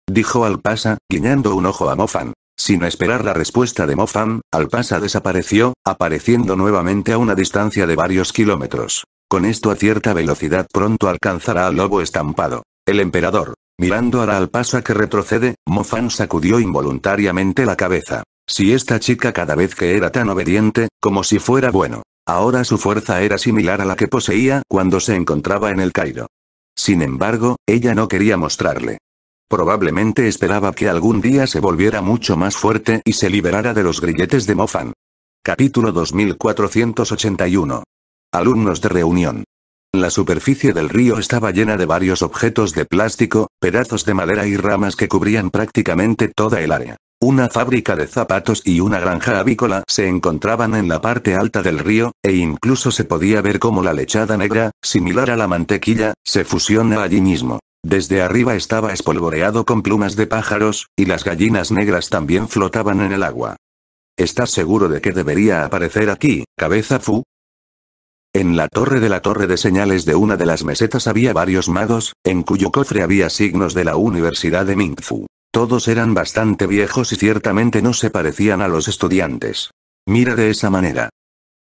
Dijo Alpasa, guiñando un ojo a Mofan. Sin esperar la respuesta de Mofan, Alpasa desapareció, apareciendo nuevamente a una distancia de varios kilómetros. Con esto a cierta velocidad pronto alcanzará al lobo estampado. El emperador. Mirando a la Alpasa que retrocede, Mofan sacudió involuntariamente la cabeza. Si esta chica cada vez que era tan obediente, como si fuera bueno. Ahora su fuerza era similar a la que poseía cuando se encontraba en el Cairo. Sin embargo, ella no quería mostrarle. Probablemente esperaba que algún día se volviera mucho más fuerte y se liberara de los grilletes de Mofan. Capítulo 2481. Alumnos de reunión. La superficie del río estaba llena de varios objetos de plástico, pedazos de madera y ramas que cubrían prácticamente toda el área. Una fábrica de zapatos y una granja avícola se encontraban en la parte alta del río, e incluso se podía ver cómo la lechada negra, similar a la mantequilla, se fusiona allí mismo. Desde arriba estaba espolvoreado con plumas de pájaros, y las gallinas negras también flotaban en el agua. ¿Estás seguro de que debería aparecer aquí, cabeza Fu? En la torre de la torre de señales de una de las mesetas había varios magos, en cuyo cofre había signos de la Universidad de Mingfu. Todos eran bastante viejos y ciertamente no se parecían a los estudiantes. Mira de esa manera.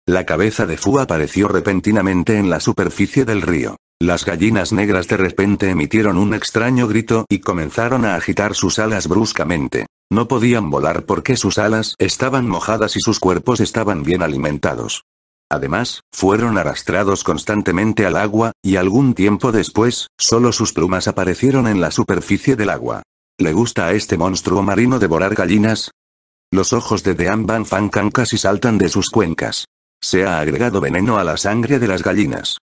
La cabeza de Fu apareció repentinamente en la superficie del río. Las gallinas negras de repente emitieron un extraño grito y comenzaron a agitar sus alas bruscamente. No podían volar porque sus alas estaban mojadas y sus cuerpos estaban bien alimentados. Además, fueron arrastrados constantemente al agua, y algún tiempo después, solo sus plumas aparecieron en la superficie del agua. ¿Le gusta a este monstruo marino devorar gallinas? Los ojos de Dean Van Funkan casi saltan de sus cuencas. Se ha agregado veneno a la sangre de las gallinas.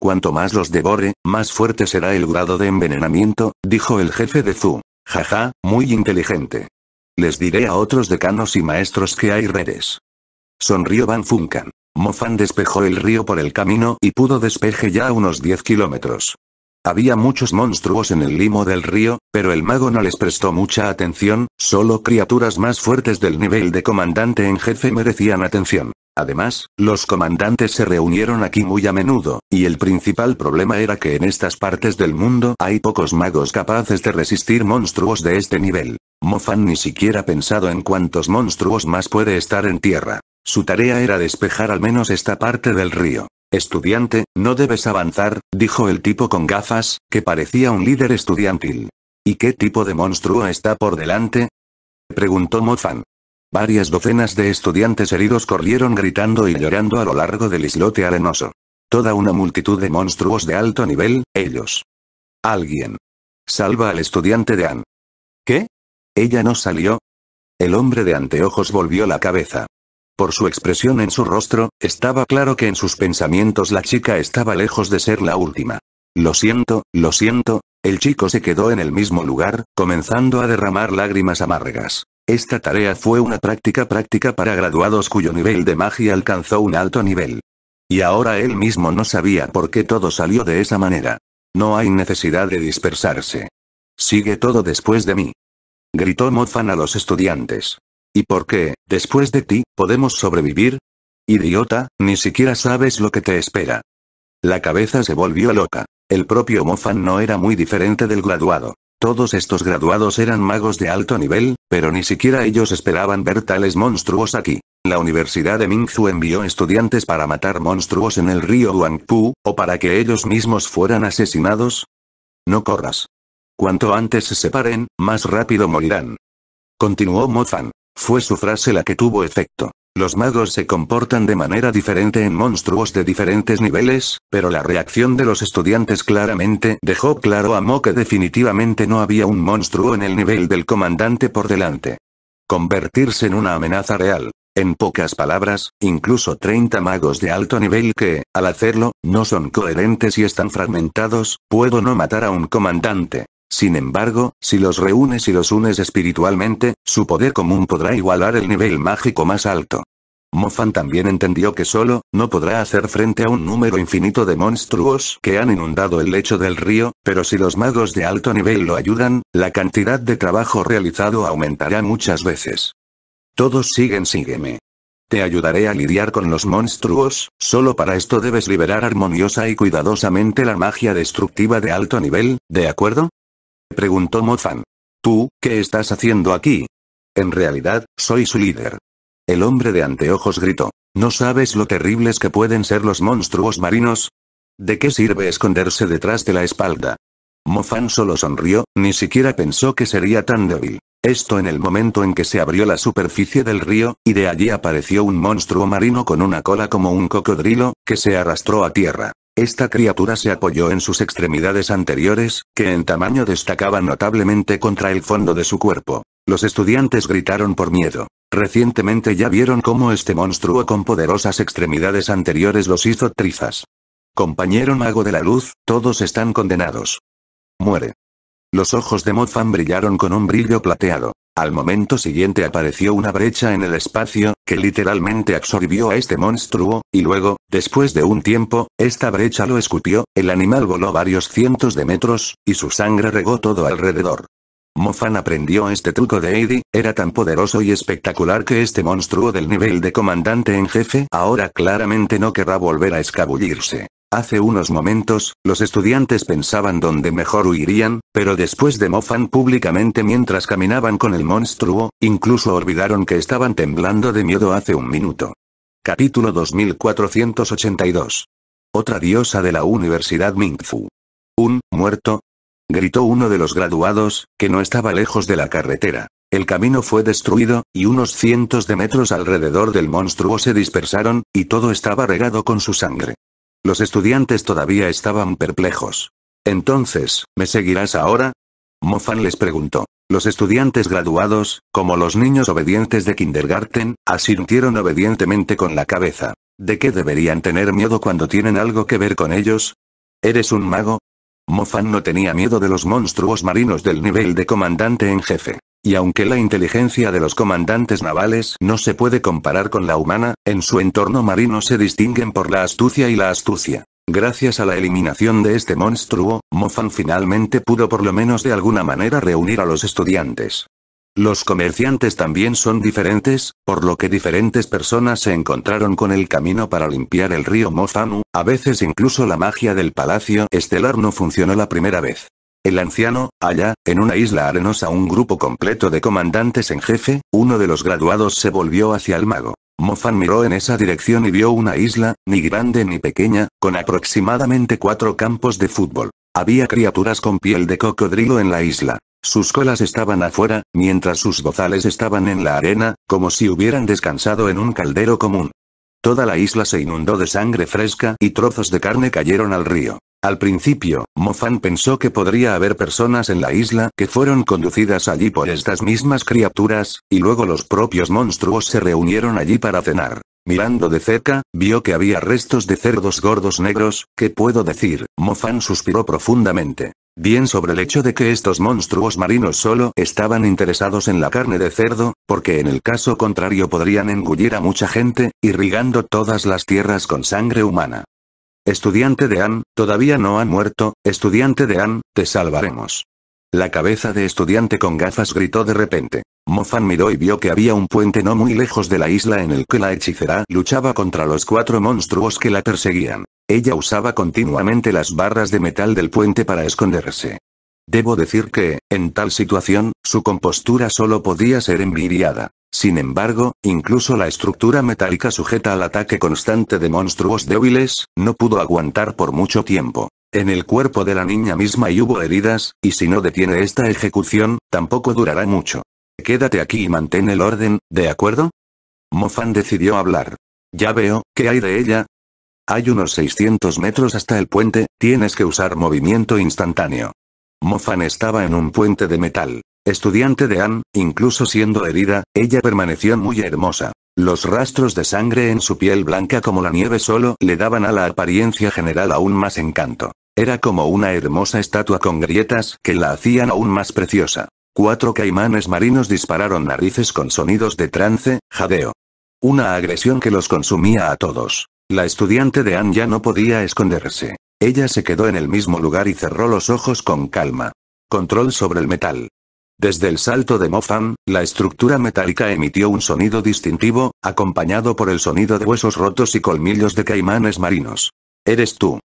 Cuanto más los devore, más fuerte será el grado de envenenamiento, dijo el jefe de Zhu. Jaja, muy inteligente. Les diré a otros decanos y maestros que hay redes. Sonrió Van Funkan. Mofan despejó el río por el camino y pudo despeje ya unos 10 kilómetros. Había muchos monstruos en el limo del río, pero el mago no les prestó mucha atención, solo criaturas más fuertes del nivel de comandante en jefe merecían atención. Además, los comandantes se reunieron aquí muy a menudo, y el principal problema era que en estas partes del mundo hay pocos magos capaces de resistir monstruos de este nivel. Mofan ni siquiera pensado en cuántos monstruos más puede estar en tierra. Su tarea era despejar al menos esta parte del río. Estudiante, no debes avanzar, dijo el tipo con gafas, que parecía un líder estudiantil. ¿Y qué tipo de monstruo está por delante? preguntó Mofan. Varias docenas de estudiantes heridos corrieron gritando y llorando a lo largo del islote arenoso. Toda una multitud de monstruos de alto nivel, ellos. Alguien. Salva al estudiante de Anne. ¿Qué? Ella no salió. El hombre de anteojos volvió la cabeza. Por su expresión en su rostro, estaba claro que en sus pensamientos la chica estaba lejos de ser la última. Lo siento, lo siento, el chico se quedó en el mismo lugar, comenzando a derramar lágrimas amargas. Esta tarea fue una práctica práctica para graduados cuyo nivel de magia alcanzó un alto nivel. Y ahora él mismo no sabía por qué todo salió de esa manera. No hay necesidad de dispersarse. Sigue todo después de mí. Gritó Mofan a los estudiantes. ¿Y por qué, después de ti, podemos sobrevivir? Idiota, ni siquiera sabes lo que te espera. La cabeza se volvió loca. El propio Mofan no era muy diferente del graduado. Todos estos graduados eran magos de alto nivel, pero ni siquiera ellos esperaban ver tales monstruos aquí. La Universidad de Mingzu envió estudiantes para matar monstruos en el río Huangpu, o para que ellos mismos fueran asesinados. No corras. Cuanto antes se separen, más rápido morirán. Continuó Mofan. Fue su frase la que tuvo efecto. Los magos se comportan de manera diferente en monstruos de diferentes niveles, pero la reacción de los estudiantes claramente dejó claro a Mo que definitivamente no había un monstruo en el nivel del comandante por delante. Convertirse en una amenaza real. En pocas palabras, incluso 30 magos de alto nivel que, al hacerlo, no son coherentes y están fragmentados, puedo no matar a un comandante, sin embargo, si los reúnes y los unes espiritualmente, su poder común podrá igualar el nivel mágico más alto. Mofan también entendió que solo, no podrá hacer frente a un número infinito de monstruos que han inundado el lecho del río, pero si los magos de alto nivel lo ayudan, la cantidad de trabajo realizado aumentará muchas veces. Todos siguen sígueme. Te ayudaré a lidiar con los monstruos, solo para esto debes liberar armoniosa y cuidadosamente la magia destructiva de alto nivel, ¿de acuerdo? preguntó Mofan. ¿Tú, qué estás haciendo aquí? En realidad, soy su líder. El hombre de anteojos gritó. ¿No sabes lo terribles que pueden ser los monstruos marinos? ¿De qué sirve esconderse detrás de la espalda? Mofan solo sonrió, ni siquiera pensó que sería tan débil. Esto en el momento en que se abrió la superficie del río, y de allí apareció un monstruo marino con una cola como un cocodrilo, que se arrastró a tierra. Esta criatura se apoyó en sus extremidades anteriores, que en tamaño destacaban notablemente contra el fondo de su cuerpo. Los estudiantes gritaron por miedo. Recientemente ya vieron cómo este monstruo con poderosas extremidades anteriores los hizo trizas. Compañero mago de la luz, todos están condenados. Muere. Los ojos de Mofan brillaron con un brillo plateado. Al momento siguiente apareció una brecha en el espacio, que literalmente absorbió a este monstruo, y luego, después de un tiempo, esta brecha lo escupió, el animal voló varios cientos de metros, y su sangre regó todo alrededor. Mofan aprendió este truco de Eddie, era tan poderoso y espectacular que este monstruo del nivel de comandante en jefe ahora claramente no querrá volver a escabullirse. Hace unos momentos, los estudiantes pensaban dónde mejor huirían, pero después de mofan públicamente mientras caminaban con el monstruo, incluso olvidaron que estaban temblando de miedo hace un minuto. Capítulo 2482. Otra diosa de la Universidad Mingfu. ¿Un muerto? gritó uno de los graduados, que no estaba lejos de la carretera. El camino fue destruido, y unos cientos de metros alrededor del monstruo se dispersaron, y todo estaba regado con su sangre. Los estudiantes todavía estaban perplejos. Entonces, ¿me seguirás ahora? Mofan les preguntó. Los estudiantes graduados, como los niños obedientes de kindergarten, asintieron obedientemente con la cabeza. ¿De qué deberían tener miedo cuando tienen algo que ver con ellos? ¿Eres un mago? Mofan no tenía miedo de los monstruos marinos del nivel de comandante en jefe. Y aunque la inteligencia de los comandantes navales no se puede comparar con la humana, en su entorno marino se distinguen por la astucia y la astucia. Gracias a la eliminación de este monstruo, Mofan finalmente pudo por lo menos de alguna manera reunir a los estudiantes. Los comerciantes también son diferentes, por lo que diferentes personas se encontraron con el camino para limpiar el río Mofanu, a veces incluso la magia del palacio estelar no funcionó la primera vez. El anciano, allá, en una isla arenosa un grupo completo de comandantes en jefe, uno de los graduados se volvió hacia el mago. Mofan miró en esa dirección y vio una isla, ni grande ni pequeña, con aproximadamente cuatro campos de fútbol. Había criaturas con piel de cocodrilo en la isla. Sus colas estaban afuera, mientras sus bozales estaban en la arena, como si hubieran descansado en un caldero común. Toda la isla se inundó de sangre fresca y trozos de carne cayeron al río. Al principio, Mofan pensó que podría haber personas en la isla que fueron conducidas allí por estas mismas criaturas, y luego los propios monstruos se reunieron allí para cenar. Mirando de cerca, vio que había restos de cerdos gordos negros, que puedo decir? Mofan suspiró profundamente. Bien sobre el hecho de que estos monstruos marinos solo estaban interesados en la carne de cerdo, porque en el caso contrario podrían engullir a mucha gente, irrigando todas las tierras con sangre humana. Estudiante de An, todavía no han muerto, estudiante de An, te salvaremos. La cabeza de estudiante con gafas gritó de repente. Mofan miró y vio que había un puente no muy lejos de la isla en el que la hechicera luchaba contra los cuatro monstruos que la perseguían. Ella usaba continuamente las barras de metal del puente para esconderse. Debo decir que, en tal situación, su compostura solo podía ser envidiada. Sin embargo, incluso la estructura metálica sujeta al ataque constante de monstruos débiles, no pudo aguantar por mucho tiempo. En el cuerpo de la niña misma y hubo heridas, y si no detiene esta ejecución, tampoco durará mucho. Quédate aquí y mantén el orden, ¿de acuerdo? Mofan decidió hablar. Ya veo, ¿qué hay de ella? Hay unos 600 metros hasta el puente, tienes que usar movimiento instantáneo. Mofan estaba en un puente de metal. Estudiante de Anne, incluso siendo herida, ella permaneció muy hermosa. Los rastros de sangre en su piel blanca como la nieve solo le daban a la apariencia general aún más encanto. Era como una hermosa estatua con grietas que la hacían aún más preciosa. Cuatro caimanes marinos dispararon narices con sonidos de trance, jadeo. Una agresión que los consumía a todos. La estudiante de Anne ya no podía esconderse. Ella se quedó en el mismo lugar y cerró los ojos con calma. Control sobre el metal. Desde el salto de Mofan, la estructura metálica emitió un sonido distintivo, acompañado por el sonido de huesos rotos y colmillos de caimanes marinos. Eres tú.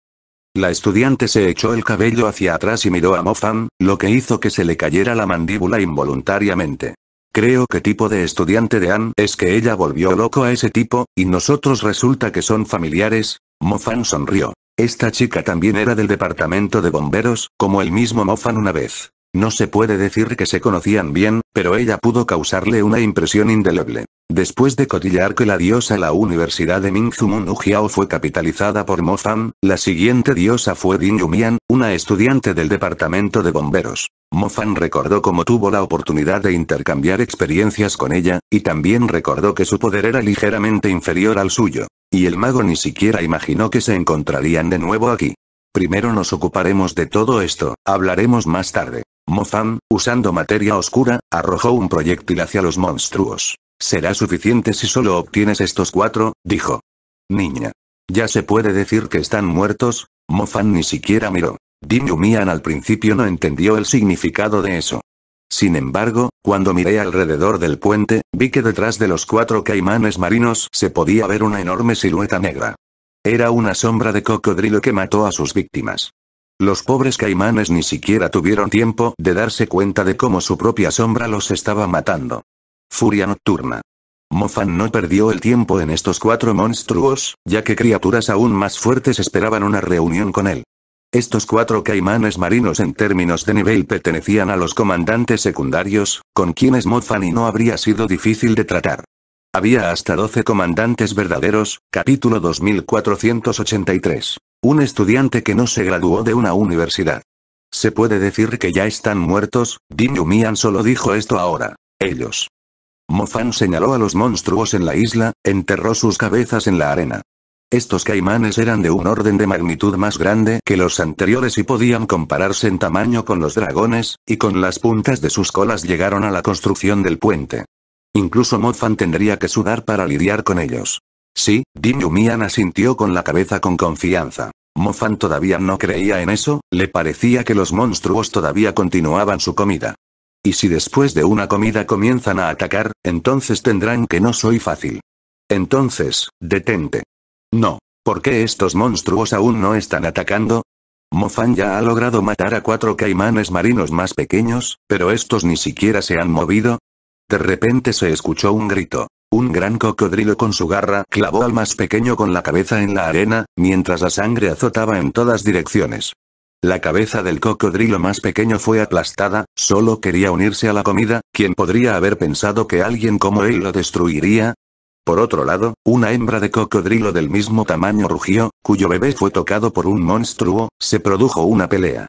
La estudiante se echó el cabello hacia atrás y miró a Mofan, lo que hizo que se le cayera la mandíbula involuntariamente. Creo que tipo de estudiante de Anne es que ella volvió loco a ese tipo, y nosotros resulta que son familiares. Mofan sonrió. Esta chica también era del departamento de bomberos, como el mismo Mofan una vez. No se puede decir que se conocían bien, pero ella pudo causarle una impresión indeleble. Después de cotillar que la diosa la Universidad de Mingzhu fue capitalizada por Mofan, la siguiente diosa fue Ding Yumian, una estudiante del departamento de bomberos. Mofan recordó cómo tuvo la oportunidad de intercambiar experiencias con ella, y también recordó que su poder era ligeramente inferior al suyo. Y el mago ni siquiera imaginó que se encontrarían de nuevo aquí. Primero nos ocuparemos de todo esto, hablaremos más tarde. Mofan, usando materia oscura, arrojó un proyectil hacia los monstruos. Será suficiente si solo obtienes estos cuatro, dijo. Niña. Ya se puede decir que están muertos, Mofan ni siquiera miró. Dim al principio no entendió el significado de eso. Sin embargo, cuando miré alrededor del puente, vi que detrás de los cuatro caimanes marinos se podía ver una enorme silueta negra. Era una sombra de cocodrilo que mató a sus víctimas. Los pobres caimanes ni siquiera tuvieron tiempo de darse cuenta de cómo su propia sombra los estaba matando. Furia nocturna. Mofan no perdió el tiempo en estos cuatro monstruos, ya que criaturas aún más fuertes esperaban una reunión con él. Estos cuatro caimanes marinos en términos de nivel pertenecían a los comandantes secundarios, con quienes y no habría sido difícil de tratar. Había hasta 12 comandantes verdaderos, capítulo 2483. Un estudiante que no se graduó de una universidad. Se puede decir que ya están muertos, Dinyu solo dijo esto ahora. Ellos. Mofan señaló a los monstruos en la isla, enterró sus cabezas en la arena. Estos caimanes eran de un orden de magnitud más grande que los anteriores y podían compararse en tamaño con los dragones, y con las puntas de sus colas llegaron a la construcción del puente. Incluso Mofan tendría que sudar para lidiar con ellos. Sí, Dinyu asintió con la cabeza con confianza. Mofan todavía no creía en eso, le parecía que los monstruos todavía continuaban su comida. Y si después de una comida comienzan a atacar, entonces tendrán que no soy fácil. Entonces, detente. No. ¿Por qué estos monstruos aún no están atacando? Mofan ya ha logrado matar a cuatro caimanes marinos más pequeños, pero estos ni siquiera se han movido. De repente se escuchó un grito. Un gran cocodrilo con su garra clavó al más pequeño con la cabeza en la arena, mientras la sangre azotaba en todas direcciones. La cabeza del cocodrilo más pequeño fue aplastada, solo quería unirse a la comida, ¿quién podría haber pensado que alguien como él lo destruiría? Por otro lado, una hembra de cocodrilo del mismo tamaño rugió, cuyo bebé fue tocado por un monstruo, se produjo una pelea.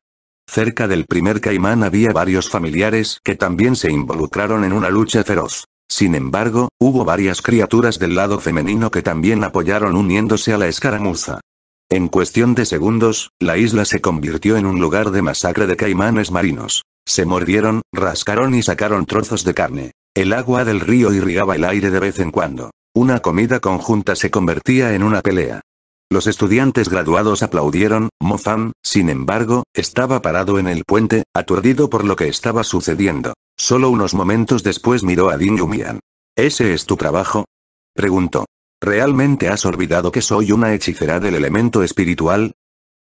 Cerca del primer caimán había varios familiares que también se involucraron en una lucha feroz. Sin embargo, hubo varias criaturas del lado femenino que también apoyaron uniéndose a la escaramuza. En cuestión de segundos, la isla se convirtió en un lugar de masacre de caimanes marinos. Se mordieron, rascaron y sacaron trozos de carne. El agua del río irrigaba el aire de vez en cuando. Una comida conjunta se convertía en una pelea. Los estudiantes graduados aplaudieron, Mofam, sin embargo, estaba parado en el puente, aturdido por lo que estaba sucediendo. Solo unos momentos después miró a Din Yumian. ¿Ese es tu trabajo? Preguntó. ¿Realmente has olvidado que soy una hechicera del elemento espiritual?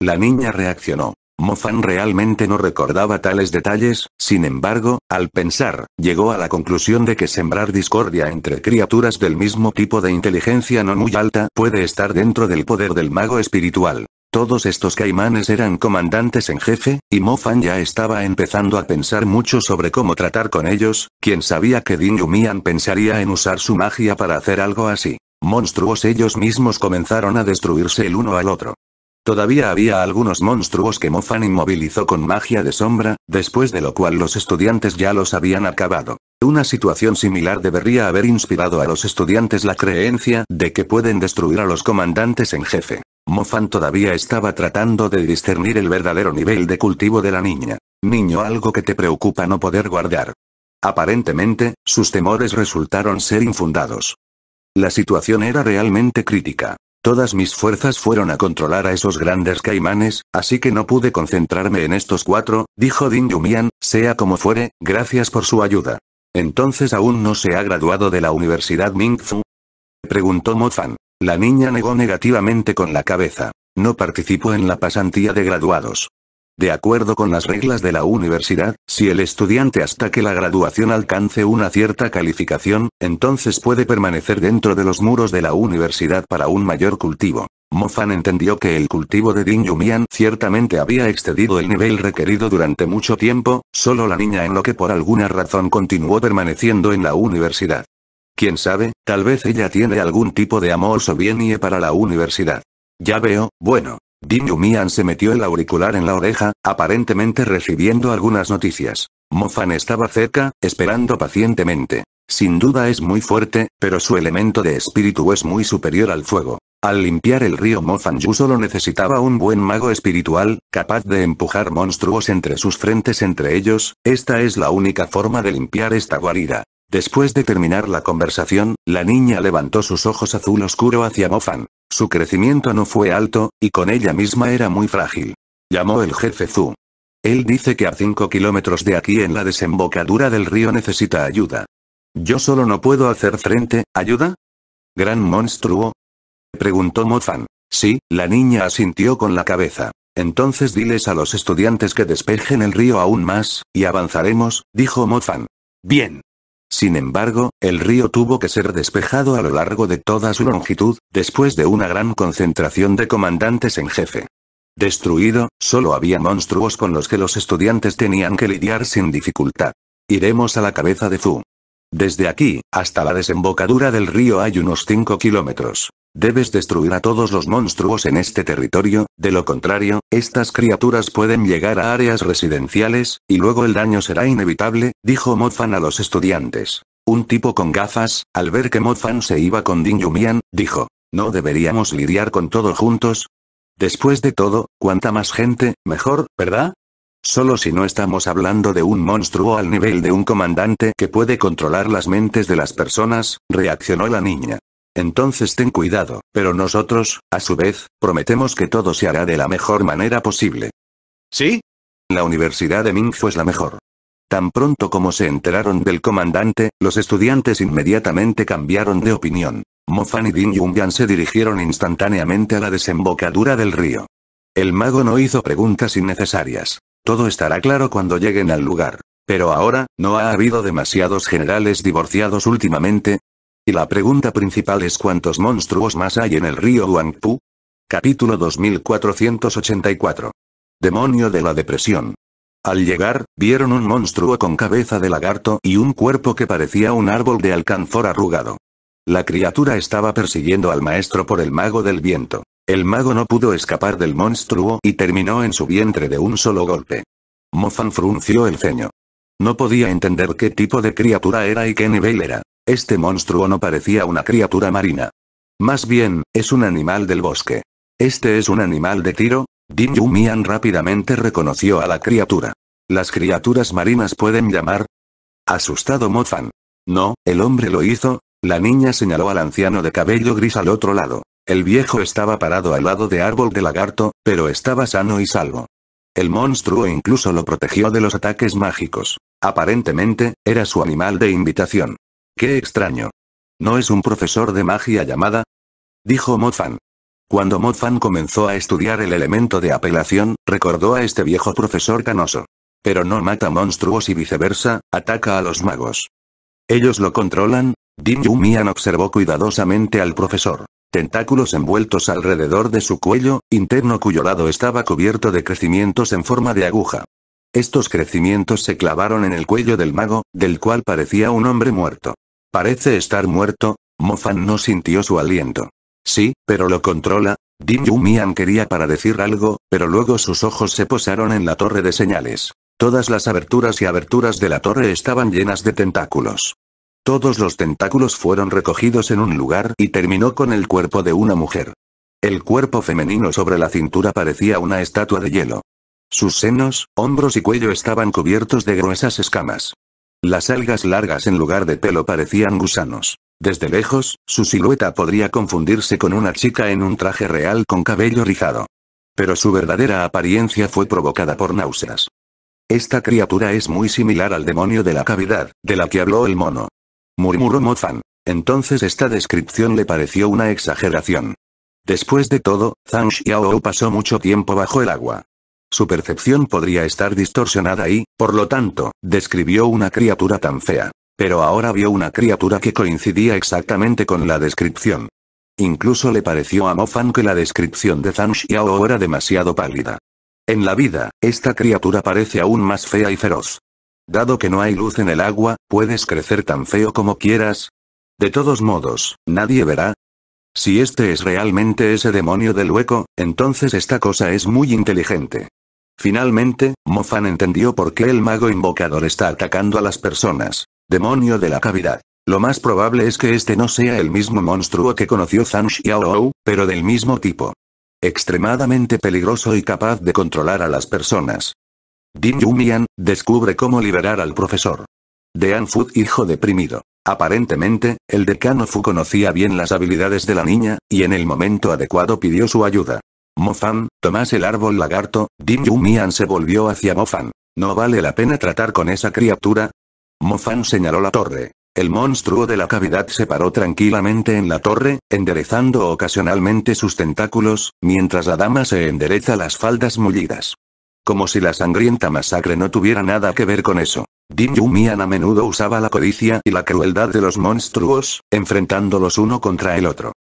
La niña reaccionó. Fan realmente no recordaba tales detalles, sin embargo, al pensar, llegó a la conclusión de que sembrar discordia entre criaturas del mismo tipo de inteligencia no muy alta puede estar dentro del poder del mago espiritual. Todos estos caimanes eran comandantes en jefe, y Mofan ya estaba empezando a pensar mucho sobre cómo tratar con ellos, quien sabía que Din Yumian pensaría en usar su magia para hacer algo así. Monstruos ellos mismos comenzaron a destruirse el uno al otro. Todavía había algunos monstruos que Mofan inmovilizó con magia de sombra, después de lo cual los estudiantes ya los habían acabado. Una situación similar debería haber inspirado a los estudiantes la creencia de que pueden destruir a los comandantes en jefe. Mofan todavía estaba tratando de discernir el verdadero nivel de cultivo de la niña. Niño algo que te preocupa no poder guardar. Aparentemente, sus temores resultaron ser infundados. La situación era realmente crítica. Todas mis fuerzas fueron a controlar a esos grandes caimanes, así que no pude concentrarme en estos cuatro, dijo Din Yumian, sea como fuere, gracias por su ayuda. Entonces aún no se ha graduado de la Universidad Fu preguntó Mofan. La niña negó negativamente con la cabeza. No participó en la pasantía de graduados. De acuerdo con las reglas de la universidad, si el estudiante hasta que la graduación alcance una cierta calificación, entonces puede permanecer dentro de los muros de la universidad para un mayor cultivo. Mofan entendió que el cultivo de Ding Yumian ciertamente había excedido el nivel requerido durante mucho tiempo, solo la niña en lo que por alguna razón continuó permaneciendo en la universidad. Quién sabe, tal vez ella tiene algún tipo de amor y para la universidad. Ya veo, bueno. Din Yumian se metió el auricular en la oreja, aparentemente recibiendo algunas noticias. Mofan estaba cerca, esperando pacientemente. Sin duda es muy fuerte, pero su elemento de espíritu es muy superior al fuego. Al limpiar el río Yu solo necesitaba un buen mago espiritual, capaz de empujar monstruos entre sus frentes entre ellos, esta es la única forma de limpiar esta guarida. Después de terminar la conversación, la niña levantó sus ojos azul oscuro hacia Mofan. Su crecimiento no fue alto, y con ella misma era muy frágil. Llamó el jefe Zhu. Él dice que a 5 kilómetros de aquí en la desembocadura del río necesita ayuda. Yo solo no puedo hacer frente, ¿ayuda? Gran monstruo. Preguntó Mofan. Sí, la niña asintió con la cabeza. Entonces diles a los estudiantes que despejen el río aún más, y avanzaremos, dijo Mofan. Bien. Sin embargo, el río tuvo que ser despejado a lo largo de toda su longitud, después de una gran concentración de comandantes en jefe. Destruido, solo había monstruos con los que los estudiantes tenían que lidiar sin dificultad. Iremos a la cabeza de Fu. Desde aquí, hasta la desembocadura del río hay unos 5 kilómetros. Debes destruir a todos los monstruos en este territorio, de lo contrario, estas criaturas pueden llegar a áreas residenciales, y luego el daño será inevitable, dijo Mofan a los estudiantes. Un tipo con gafas, al ver que Mofan se iba con Ding Yumian, dijo. ¿No deberíamos lidiar con todo juntos? Después de todo, cuanta más gente, mejor, ¿verdad? Solo si no estamos hablando de un monstruo al nivel de un comandante que puede controlar las mentes de las personas, reaccionó la niña. Entonces ten cuidado, pero nosotros, a su vez, prometemos que todo se hará de la mejor manera posible. ¿Sí? La Universidad de Mingfu es la mejor. Tan pronto como se enteraron del comandante, los estudiantes inmediatamente cambiaron de opinión. Mofan y Din Yungyan se dirigieron instantáneamente a la desembocadura del río. El mago no hizo preguntas innecesarias. Todo estará claro cuando lleguen al lugar. Pero ahora, ¿no ha habido demasiados generales divorciados últimamente? Y la pregunta principal es ¿cuántos monstruos más hay en el río Huangpu? Capítulo 2484. Demonio de la depresión. Al llegar, vieron un monstruo con cabeza de lagarto y un cuerpo que parecía un árbol de alcanfor arrugado. La criatura estaba persiguiendo al maestro por el mago del viento. El mago no pudo escapar del monstruo y terminó en su vientre de un solo golpe. Mofan frunció el ceño. No podía entender qué tipo de criatura era y qué nivel era. Este monstruo no parecía una criatura marina. Más bien, es un animal del bosque. Este es un animal de tiro. Din Yumian rápidamente reconoció a la criatura. Las criaturas marinas pueden llamar. Asustado Fan. No, el hombre lo hizo. La niña señaló al anciano de cabello gris al otro lado. El viejo estaba parado al lado de árbol de lagarto, pero estaba sano y salvo. El monstruo incluso lo protegió de los ataques mágicos. Aparentemente, era su animal de invitación. Qué extraño. ¿No es un profesor de magia llamada? Dijo Motfan. Cuando Motfan comenzó a estudiar el elemento de apelación, recordó a este viejo profesor canoso. Pero no mata monstruos y viceversa, ataca a los magos. ¿Ellos lo controlan? Dim Mian observó cuidadosamente al profesor. Tentáculos envueltos alrededor de su cuello, interno cuyo lado estaba cubierto de crecimientos en forma de aguja. Estos crecimientos se clavaron en el cuello del mago, del cual parecía un hombre muerto. Parece estar muerto. Mofan no sintió su aliento. Sí, pero lo controla. Dim Mian quería para decir algo, pero luego sus ojos se posaron en la torre de señales. Todas las aberturas y aberturas de la torre estaban llenas de tentáculos. Todos los tentáculos fueron recogidos en un lugar y terminó con el cuerpo de una mujer. El cuerpo femenino sobre la cintura parecía una estatua de hielo. Sus senos, hombros y cuello estaban cubiertos de gruesas escamas. Las algas largas en lugar de pelo parecían gusanos. Desde lejos, su silueta podría confundirse con una chica en un traje real con cabello rizado. Pero su verdadera apariencia fue provocada por náuseas. Esta criatura es muy similar al demonio de la cavidad, de la que habló el mono. Murmuró Mofan. Entonces esta descripción le pareció una exageración. Después de todo, Zhang Xiao pasó mucho tiempo bajo el agua. Su percepción podría estar distorsionada y, por lo tanto, describió una criatura tan fea. Pero ahora vio una criatura que coincidía exactamente con la descripción. Incluso le pareció a Mofan que la descripción de Zhang Xiao era demasiado pálida. En la vida, esta criatura parece aún más fea y feroz. Dado que no hay luz en el agua, puedes crecer tan feo como quieras. De todos modos, nadie verá, si este es realmente ese demonio del hueco, entonces esta cosa es muy inteligente. Finalmente, Mo-Fan entendió por qué el mago invocador está atacando a las personas. Demonio de la cavidad. Lo más probable es que este no sea el mismo monstruo que conoció Zhang Xiaoou, pero del mismo tipo. Extremadamente peligroso y capaz de controlar a las personas. Din Yumian, descubre cómo liberar al profesor. De Fu, hijo deprimido. Aparentemente, el decano Fu conocía bien las habilidades de la niña, y en el momento adecuado pidió su ayuda. Mofan, Tomás el árbol lagarto, Dim Mian se volvió hacia Mofan. No vale la pena tratar con esa criatura. Mofan señaló la torre. El monstruo de la cavidad se paró tranquilamente en la torre, enderezando ocasionalmente sus tentáculos, mientras la dama se endereza las faldas mullidas. Como si la sangrienta masacre no tuviera nada que ver con eso. Dim Mian a menudo usaba la codicia y la crueldad de los monstruos, enfrentándolos uno contra el otro.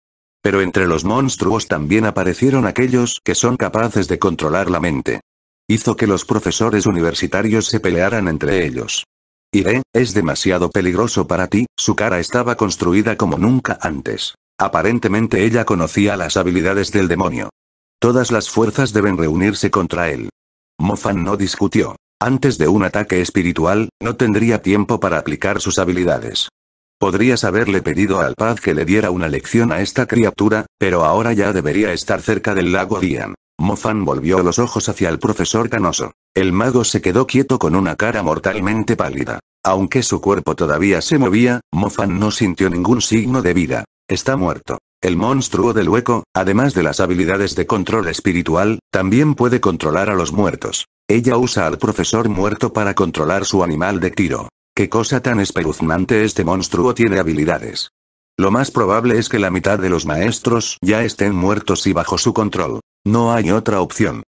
Pero entre los monstruos también aparecieron aquellos que son capaces de controlar la mente. Hizo que los profesores universitarios se pelearan entre ellos. Iré, es demasiado peligroso para ti, su cara estaba construida como nunca antes. Aparentemente ella conocía las habilidades del demonio. Todas las fuerzas deben reunirse contra él. Mofan no discutió. Antes de un ataque espiritual, no tendría tiempo para aplicar sus habilidades. Podrías haberle pedido al Paz que le diera una lección a esta criatura, pero ahora ya debería estar cerca del lago Dian. Mofan volvió los ojos hacia el profesor Canoso. El mago se quedó quieto con una cara mortalmente pálida. Aunque su cuerpo todavía se movía, Mofan no sintió ningún signo de vida. Está muerto. El monstruo del hueco, además de las habilidades de control espiritual, también puede controlar a los muertos. Ella usa al profesor muerto para controlar su animal de tiro. Qué cosa tan espeluznante este monstruo tiene habilidades. Lo más probable es que la mitad de los maestros ya estén muertos y bajo su control. No hay otra opción.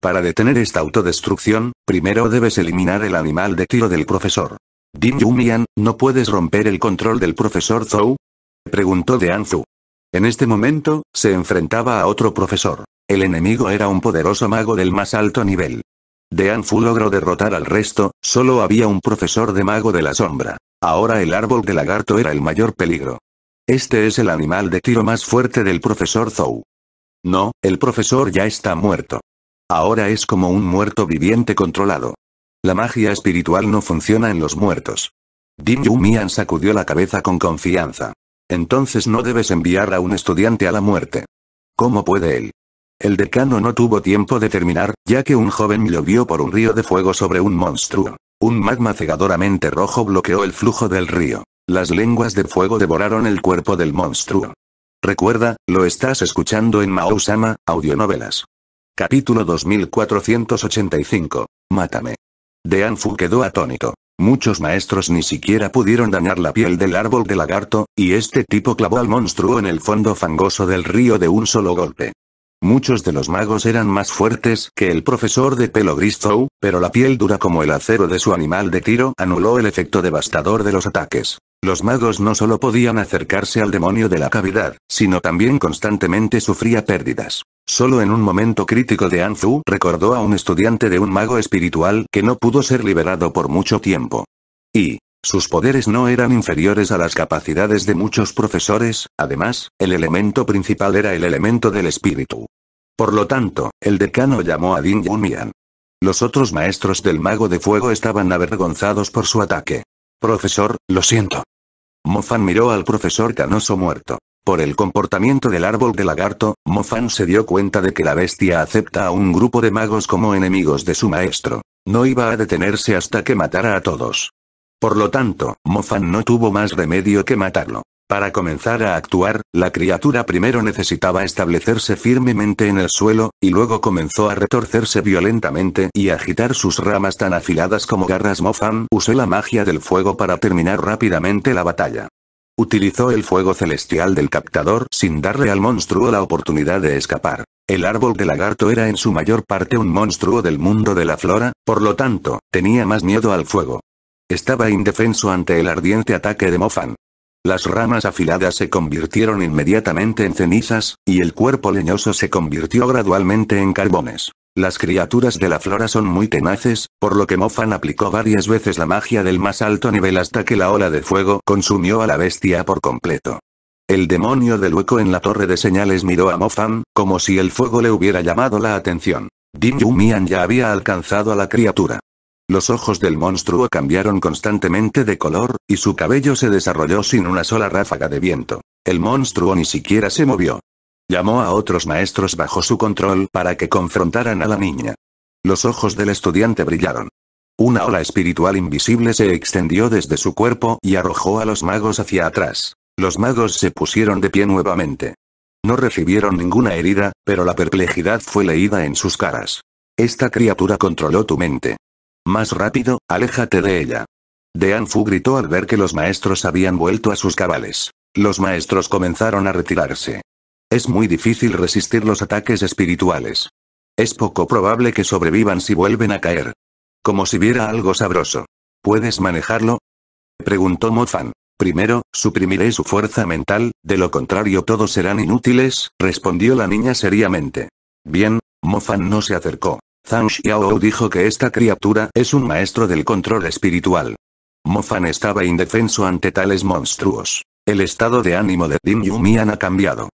Para detener esta autodestrucción, primero debes eliminar el animal de tiro del profesor. Dim Yumian, ¿no puedes romper el control del profesor Zhou? Preguntó de Anzu. En este momento, se enfrentaba a otro profesor. El enemigo era un poderoso mago del más alto nivel. De Fu logró derrotar al resto, solo había un profesor de mago de la sombra. Ahora el árbol de lagarto era el mayor peligro. Este es el animal de tiro más fuerte del profesor Zhou. No, el profesor ya está muerto. Ahora es como un muerto viviente controlado. La magia espiritual no funciona en los muertos. Dim Yu Mian sacudió la cabeza con confianza. Entonces no debes enviar a un estudiante a la muerte. ¿Cómo puede él? El decano no tuvo tiempo de terminar, ya que un joven llovió por un río de fuego sobre un monstruo. Un magma cegadoramente rojo bloqueó el flujo del río. Las lenguas de fuego devoraron el cuerpo del monstruo. Recuerda, lo estás escuchando en Maousama, Audionovelas. Capítulo 2485. Mátame. De Anfu quedó atónito. Muchos maestros ni siquiera pudieron dañar la piel del árbol de lagarto, y este tipo clavó al monstruo en el fondo fangoso del río de un solo golpe. Muchos de los magos eran más fuertes que el profesor de pelo gris Zou, pero la piel dura como el acero de su animal de tiro anuló el efecto devastador de los ataques. Los magos no solo podían acercarse al demonio de la cavidad, sino también constantemente sufría pérdidas. Solo en un momento crítico de Anzu recordó a un estudiante de un mago espiritual que no pudo ser liberado por mucho tiempo. Y, sus poderes no eran inferiores a las capacidades de muchos profesores, además, el elemento principal era el elemento del espíritu. Por lo tanto, el decano llamó a Ding Yunmian. Los otros maestros del mago de fuego estaban avergonzados por su ataque. Profesor, lo siento. Mofan miró al profesor canoso muerto. Por el comportamiento del árbol de lagarto, Mofan se dio cuenta de que la bestia acepta a un grupo de magos como enemigos de su maestro. No iba a detenerse hasta que matara a todos. Por lo tanto, Mofan no tuvo más remedio que matarlo. Para comenzar a actuar, la criatura primero necesitaba establecerse firmemente en el suelo, y luego comenzó a retorcerse violentamente y agitar sus ramas tan afiladas como garras. Mofan usó la magia del fuego para terminar rápidamente la batalla. Utilizó el fuego celestial del captador sin darle al monstruo la oportunidad de escapar. El árbol de lagarto era en su mayor parte un monstruo del mundo de la flora, por lo tanto, tenía más miedo al fuego. Estaba indefenso ante el ardiente ataque de Mofan. Las ramas afiladas se convirtieron inmediatamente en cenizas, y el cuerpo leñoso se convirtió gradualmente en carbones. Las criaturas de la flora son muy tenaces, por lo que Mofan aplicó varias veces la magia del más alto nivel hasta que la ola de fuego consumió a la bestia por completo. El demonio del hueco en la torre de señales miró a Mofan, como si el fuego le hubiera llamado la atención. Yu Mian ya había alcanzado a la criatura. Los ojos del monstruo cambiaron constantemente de color, y su cabello se desarrolló sin una sola ráfaga de viento. El monstruo ni siquiera se movió. Llamó a otros maestros bajo su control para que confrontaran a la niña. Los ojos del estudiante brillaron. Una ola espiritual invisible se extendió desde su cuerpo y arrojó a los magos hacia atrás. Los magos se pusieron de pie nuevamente. No recibieron ninguna herida, pero la perplejidad fue leída en sus caras. Esta criatura controló tu mente. Más rápido, aléjate de ella. De Anfu gritó al ver que los maestros habían vuelto a sus cabales. Los maestros comenzaron a retirarse. Es muy difícil resistir los ataques espirituales. Es poco probable que sobrevivan si vuelven a caer. Como si viera algo sabroso. ¿Puedes manejarlo? Preguntó Mofan. Primero, suprimiré su fuerza mental, de lo contrario todos serán inútiles, respondió la niña seriamente. Bien, Mofan no se acercó. Zhang Xiao dijo que esta criatura es un maestro del control espiritual. Mofan estaba indefenso ante tales monstruos. El estado de ánimo de Ding Yumian ha cambiado.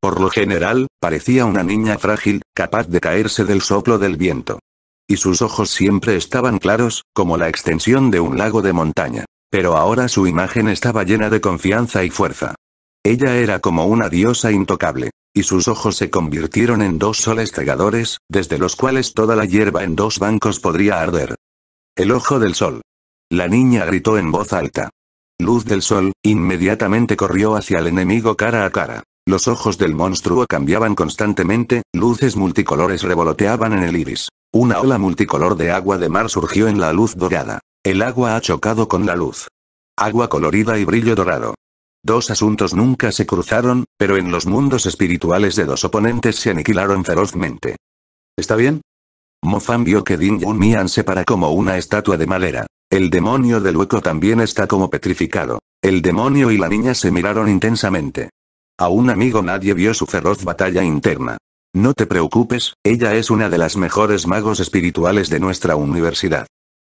Por lo general, parecía una niña frágil, capaz de caerse del soplo del viento. Y sus ojos siempre estaban claros, como la extensión de un lago de montaña. Pero ahora su imagen estaba llena de confianza y fuerza. Ella era como una diosa intocable y sus ojos se convirtieron en dos soles cegadores, desde los cuales toda la hierba en dos bancos podría arder. El ojo del sol. La niña gritó en voz alta. Luz del sol, inmediatamente corrió hacia el enemigo cara a cara. Los ojos del monstruo cambiaban constantemente, luces multicolores revoloteaban en el iris. Una ola multicolor de agua de mar surgió en la luz dorada. El agua ha chocado con la luz. Agua colorida y brillo dorado. Dos asuntos nunca se cruzaron, pero en los mundos espirituales de dos oponentes se aniquilaron ferozmente. ¿Está bien? Mofan vio que Ding Yun Mian se para como una estatua de madera. El demonio del hueco también está como petrificado. El demonio y la niña se miraron intensamente. A un amigo nadie vio su feroz batalla interna. No te preocupes, ella es una de las mejores magos espirituales de nuestra universidad.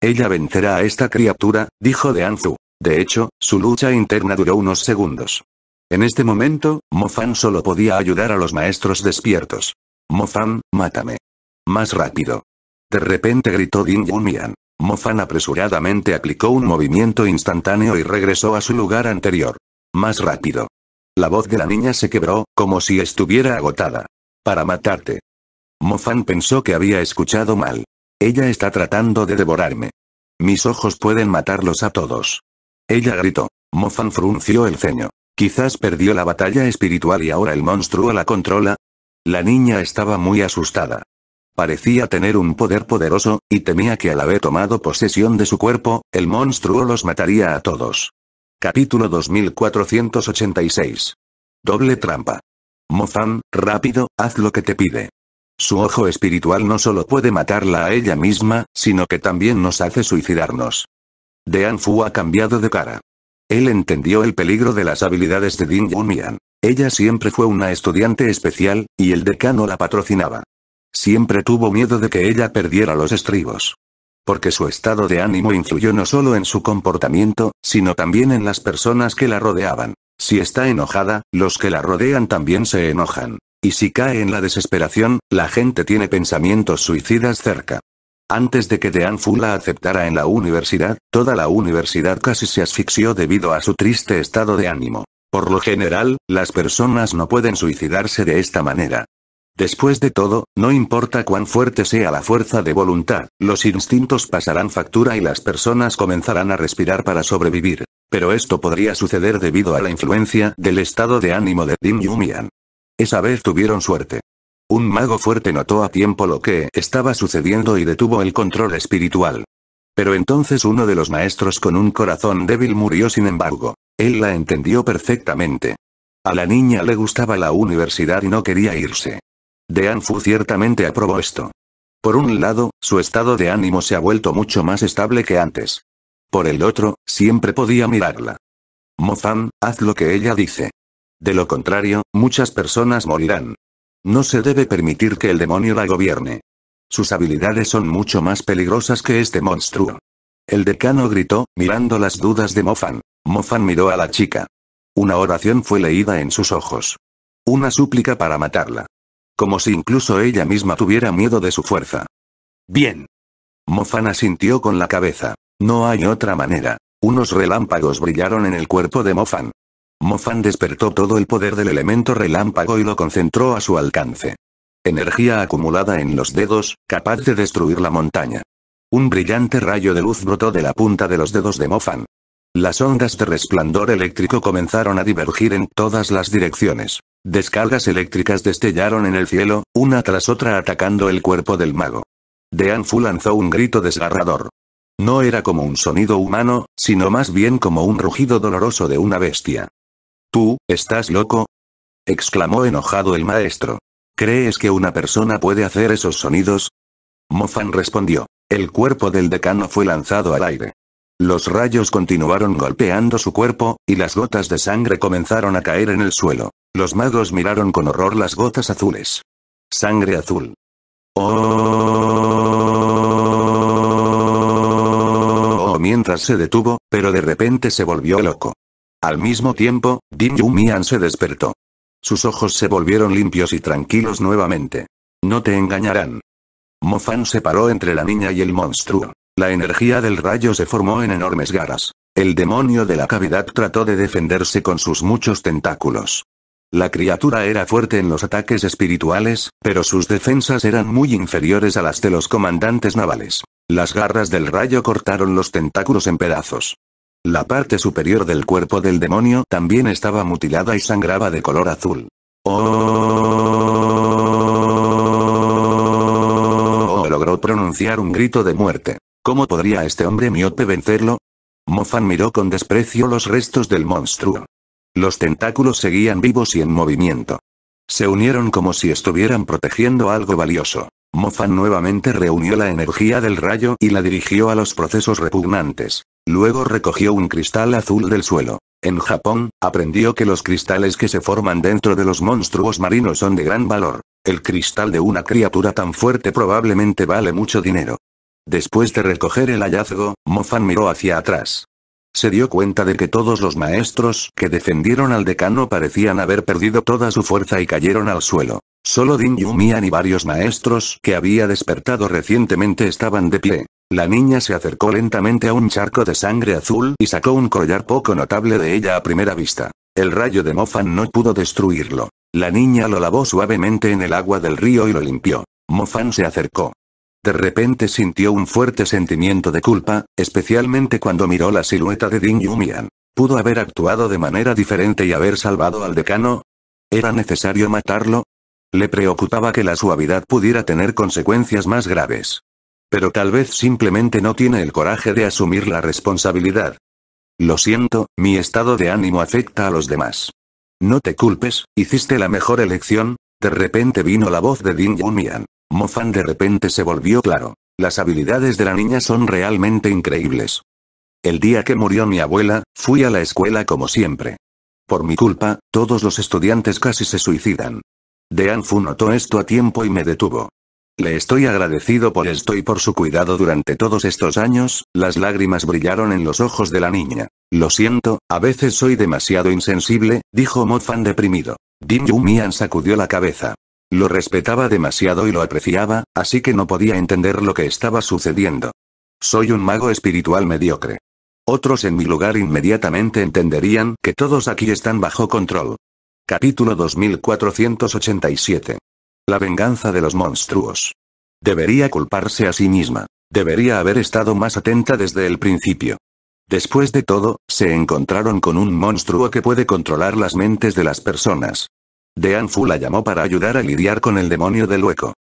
Ella vencerá a esta criatura, dijo de Anzu. De hecho, su lucha interna duró unos segundos. En este momento, Mofan solo podía ayudar a los maestros despiertos. Mofan, mátame. Más rápido. De repente gritó Din Mo Mofan apresuradamente aplicó un movimiento instantáneo y regresó a su lugar anterior. Más rápido. La voz de la niña se quebró, como si estuviera agotada. Para matarte. Mofan pensó que había escuchado mal. Ella está tratando de devorarme. Mis ojos pueden matarlos a todos. Ella gritó. Mofan frunció el ceño. Quizás perdió la batalla espiritual y ahora el monstruo la controla. La niña estaba muy asustada. Parecía tener un poder poderoso, y temía que al haber tomado posesión de su cuerpo, el monstruo los mataría a todos. Capítulo 2486. Doble trampa. Mofan, rápido, haz lo que te pide. Su ojo espiritual no solo puede matarla a ella misma, sino que también nos hace suicidarnos. An Fu ha cambiado de cara. Él entendió el peligro de las habilidades de Yun Mian. Ella siempre fue una estudiante especial, y el decano la patrocinaba. Siempre tuvo miedo de que ella perdiera los estribos. Porque su estado de ánimo influyó no solo en su comportamiento, sino también en las personas que la rodeaban. Si está enojada, los que la rodean también se enojan. Y si cae en la desesperación, la gente tiene pensamientos suicidas cerca. Antes de que Dean Fu la aceptara en la universidad, toda la universidad casi se asfixió debido a su triste estado de ánimo. Por lo general, las personas no pueden suicidarse de esta manera. Después de todo, no importa cuán fuerte sea la fuerza de voluntad, los instintos pasarán factura y las personas comenzarán a respirar para sobrevivir. Pero esto podría suceder debido a la influencia del estado de ánimo de Dim Yumian. Esa vez tuvieron suerte. Un mago fuerte notó a tiempo lo que estaba sucediendo y detuvo el control espiritual. Pero entonces uno de los maestros con un corazón débil murió sin embargo. Él la entendió perfectamente. A la niña le gustaba la universidad y no quería irse. De Anfu ciertamente aprobó esto. Por un lado, su estado de ánimo se ha vuelto mucho más estable que antes. Por el otro, siempre podía mirarla. Mofan, haz lo que ella dice. De lo contrario, muchas personas morirán. No se debe permitir que el demonio la gobierne. Sus habilidades son mucho más peligrosas que este monstruo. El decano gritó, mirando las dudas de Mofan. Mofan miró a la chica. Una oración fue leída en sus ojos. Una súplica para matarla. Como si incluso ella misma tuviera miedo de su fuerza. Bien. Mofan asintió con la cabeza. No hay otra manera. Unos relámpagos brillaron en el cuerpo de Mofan. Mofan despertó todo el poder del elemento relámpago y lo concentró a su alcance. Energía acumulada en los dedos, capaz de destruir la montaña. Un brillante rayo de luz brotó de la punta de los dedos de Mofan. Las ondas de resplandor eléctrico comenzaron a divergir en todas las direcciones. Descargas eléctricas destellaron en el cielo, una tras otra atacando el cuerpo del mago. De Anfu lanzó un grito desgarrador. No era como un sonido humano, sino más bien como un rugido doloroso de una bestia. ¿Tú, estás loco? exclamó enojado el maestro. ¿Crees que una persona puede hacer esos sonidos? Mofan respondió. El cuerpo del decano fue lanzado al aire. Los rayos continuaron golpeando su cuerpo, y las gotas de sangre comenzaron a caer en el suelo. Los magos miraron con horror las gotas azules. Sangre azul. Oh, mientras se detuvo, pero de repente se volvió loco. Al mismo tiempo, Dim Mian se despertó. Sus ojos se volvieron limpios y tranquilos nuevamente. No te engañarán. Fan se paró entre la niña y el monstruo. La energía del rayo se formó en enormes garras. El demonio de la cavidad trató de defenderse con sus muchos tentáculos. La criatura era fuerte en los ataques espirituales, pero sus defensas eran muy inferiores a las de los comandantes navales. Las garras del rayo cortaron los tentáculos en pedazos. La parte superior del cuerpo del demonio también estaba mutilada y sangraba de color azul. Oh, logró pronunciar un grito de muerte. ¿Cómo podría este hombre miope vencerlo? Mofan miró con desprecio los restos del monstruo. Los tentáculos seguían vivos y en movimiento. Se unieron como si estuvieran protegiendo algo valioso. Mofan nuevamente reunió la energía del rayo y la dirigió a los procesos repugnantes. Luego recogió un cristal azul del suelo. En Japón, aprendió que los cristales que se forman dentro de los monstruos marinos son de gran valor. El cristal de una criatura tan fuerte probablemente vale mucho dinero. Después de recoger el hallazgo, Mofan miró hacia atrás. Se dio cuenta de que todos los maestros que defendieron al decano parecían haber perdido toda su fuerza y cayeron al suelo. Solo Din Yumian y varios maestros que había despertado recientemente estaban de pie. La niña se acercó lentamente a un charco de sangre azul y sacó un collar poco notable de ella a primera vista. El rayo de Mofan no pudo destruirlo. La niña lo lavó suavemente en el agua del río y lo limpió. Mofan se acercó. De repente sintió un fuerte sentimiento de culpa, especialmente cuando miró la silueta de Ding Yumian. ¿Pudo haber actuado de manera diferente y haber salvado al decano? ¿Era necesario matarlo? Le preocupaba que la suavidad pudiera tener consecuencias más graves pero tal vez simplemente no tiene el coraje de asumir la responsabilidad. Lo siento, mi estado de ánimo afecta a los demás. No te culpes, hiciste la mejor elección. De repente vino la voz de Ding Din Mo Fan de repente se volvió claro. Las habilidades de la niña son realmente increíbles. El día que murió mi abuela, fui a la escuela como siempre. Por mi culpa, todos los estudiantes casi se suicidan. De Anfu notó esto a tiempo y me detuvo. Le estoy agradecido por esto y por su cuidado durante todos estos años, las lágrimas brillaron en los ojos de la niña. Lo siento, a veces soy demasiado insensible, dijo Fan deprimido. Dim Mian sacudió la cabeza. Lo respetaba demasiado y lo apreciaba, así que no podía entender lo que estaba sucediendo. Soy un mago espiritual mediocre. Otros en mi lugar inmediatamente entenderían que todos aquí están bajo control. Capítulo 2487 la venganza de los monstruos. Debería culparse a sí misma. Debería haber estado más atenta desde el principio. Después de todo, se encontraron con un monstruo que puede controlar las mentes de las personas. De Anfu la llamó para ayudar a lidiar con el demonio del hueco.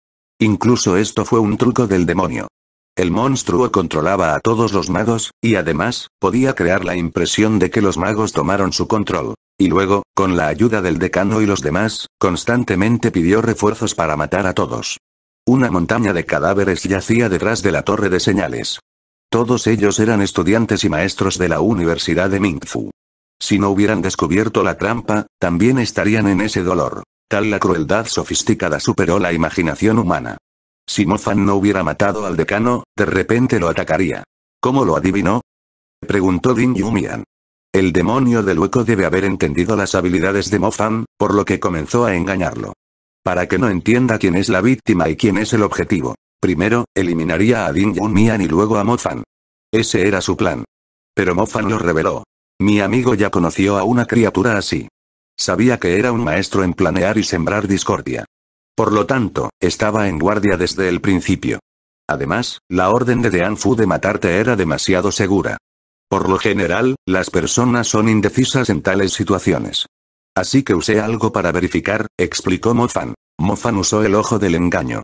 Incluso esto fue un truco del demonio. El monstruo controlaba a todos los magos, y además, podía crear la impresión de que los magos tomaron su control. Y luego, con la ayuda del decano y los demás, constantemente pidió refuerzos para matar a todos. Una montaña de cadáveres yacía detrás de la torre de señales. Todos ellos eran estudiantes y maestros de la Universidad de Mingfu. Si no hubieran descubierto la trampa, también estarían en ese dolor. Tal la crueldad sofisticada superó la imaginación humana. Si Mofan no hubiera matado al decano, de repente lo atacaría. ¿Cómo lo adivinó? Preguntó Din Mian. El demonio del hueco debe haber entendido las habilidades de Mofan, por lo que comenzó a engañarlo. Para que no entienda quién es la víctima y quién es el objetivo. Primero, eliminaría a Din Mian y luego a Mofan. Ese era su plan. Pero Mofan lo reveló. Mi amigo ya conoció a una criatura así. Sabía que era un maestro en planear y sembrar discordia. Por lo tanto, estaba en guardia desde el principio. Además, la orden de Dean Fu de matarte era demasiado segura. Por lo general, las personas son indecisas en tales situaciones. Así que usé algo para verificar, explicó Mofan. Mofan usó el ojo del engaño.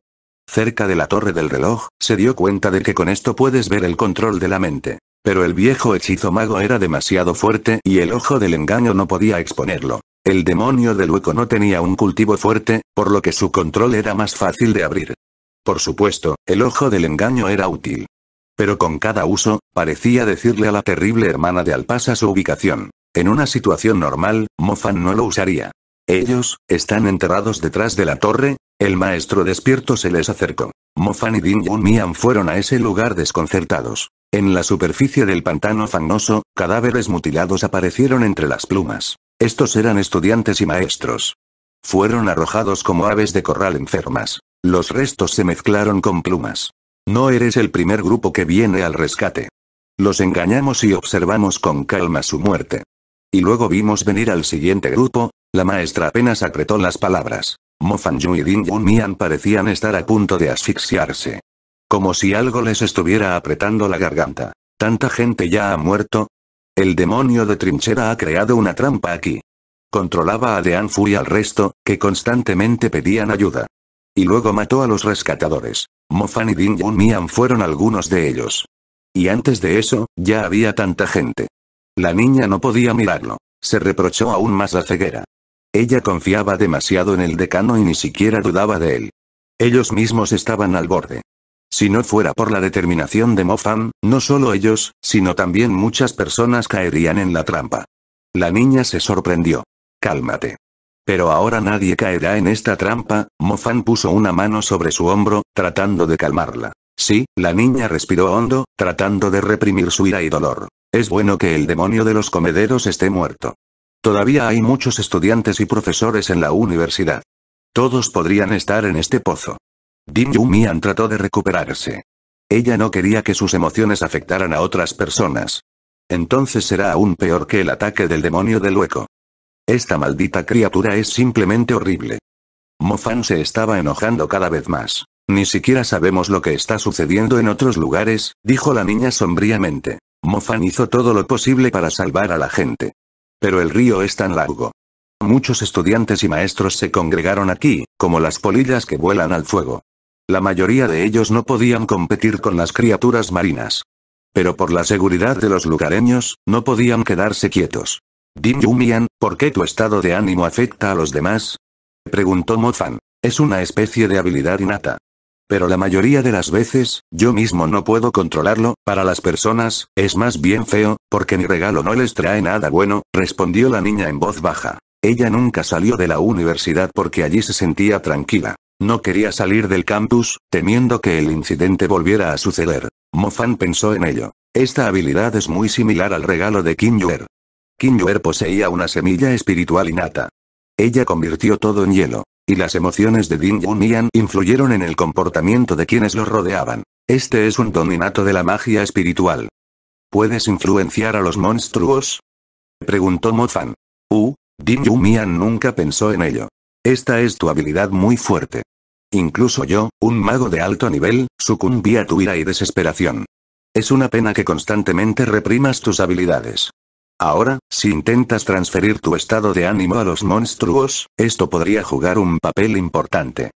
Cerca de la torre del reloj, se dio cuenta de que con esto puedes ver el control de la mente. Pero el viejo hechizo mago era demasiado fuerte y el ojo del engaño no podía exponerlo. El demonio de hueco no tenía un cultivo fuerte, por lo que su control era más fácil de abrir. Por supuesto, el ojo del engaño era útil. Pero con cada uso, parecía decirle a la terrible hermana de Alpasa su ubicación. En una situación normal, Mofan no lo usaría. Ellos, están enterrados detrás de la torre, el maestro despierto se les acercó. Mofan y Ding Mian fueron a ese lugar desconcertados. En la superficie del pantano fangoso, cadáveres mutilados aparecieron entre las plumas. Estos eran estudiantes y maestros. Fueron arrojados como aves de corral enfermas. Los restos se mezclaron con plumas. No eres el primer grupo que viene al rescate. Los engañamos y observamos con calma su muerte. Y luego vimos venir al siguiente grupo, la maestra apenas apretó las palabras. Fan Yu y Ding Yun Mian parecían estar a punto de asfixiarse. Como si algo les estuviera apretando la garganta. ¿Tanta gente ya ha muerto? El demonio de trinchera ha creado una trampa aquí. Controlaba a Dean Fu y al resto, que constantemente pedían ayuda. Y luego mató a los rescatadores. Mofan y Ding Yun Mian fueron algunos de ellos. Y antes de eso, ya había tanta gente. La niña no podía mirarlo. Se reprochó aún más la ceguera. Ella confiaba demasiado en el decano y ni siquiera dudaba de él. Ellos mismos estaban al borde. Si no fuera por la determinación de Mofan, no solo ellos, sino también muchas personas caerían en la trampa. La niña se sorprendió. Cálmate. Pero ahora nadie caerá en esta trampa, Fan puso una mano sobre su hombro, tratando de calmarla. Sí, la niña respiró hondo, tratando de reprimir su ira y dolor. Es bueno que el demonio de los comederos esté muerto. Todavía hay muchos estudiantes y profesores en la universidad. Todos podrían estar en este pozo. Dim Mian trató de recuperarse. Ella no quería que sus emociones afectaran a otras personas. Entonces será aún peor que el ataque del demonio del hueco. Esta maldita criatura es simplemente horrible. Mofan se estaba enojando cada vez más. Ni siquiera sabemos lo que está sucediendo en otros lugares, dijo la niña sombríamente. Mofan hizo todo lo posible para salvar a la gente. Pero el río es tan largo. Muchos estudiantes y maestros se congregaron aquí, como las polillas que vuelan al fuego. La mayoría de ellos no podían competir con las criaturas marinas. Pero por la seguridad de los lugareños, no podían quedarse quietos. Dim Yumian, ¿por qué tu estado de ánimo afecta a los demás? Preguntó Mofan. Es una especie de habilidad innata. Pero la mayoría de las veces, yo mismo no puedo controlarlo, para las personas, es más bien feo, porque mi regalo no les trae nada bueno, respondió la niña en voz baja. Ella nunca salió de la universidad porque allí se sentía tranquila. No quería salir del campus, temiendo que el incidente volviera a suceder. Mofan pensó en ello. Esta habilidad es muy similar al regalo de Kim Yuer. Yuer poseía una semilla espiritual innata. Ella convirtió todo en hielo. Y las emociones de Din Mian influyeron en el comportamiento de quienes lo rodeaban. Este es un dominato de la magia espiritual. ¿Puedes influenciar a los monstruos? Preguntó Mo Fan. Uh, Din Mian nunca pensó en ello. Esta es tu habilidad muy fuerte. Incluso yo, un mago de alto nivel, sucumbí a tu ira y desesperación. Es una pena que constantemente reprimas tus habilidades. Ahora, si intentas transferir tu estado de ánimo a los monstruos, esto podría jugar un papel importante.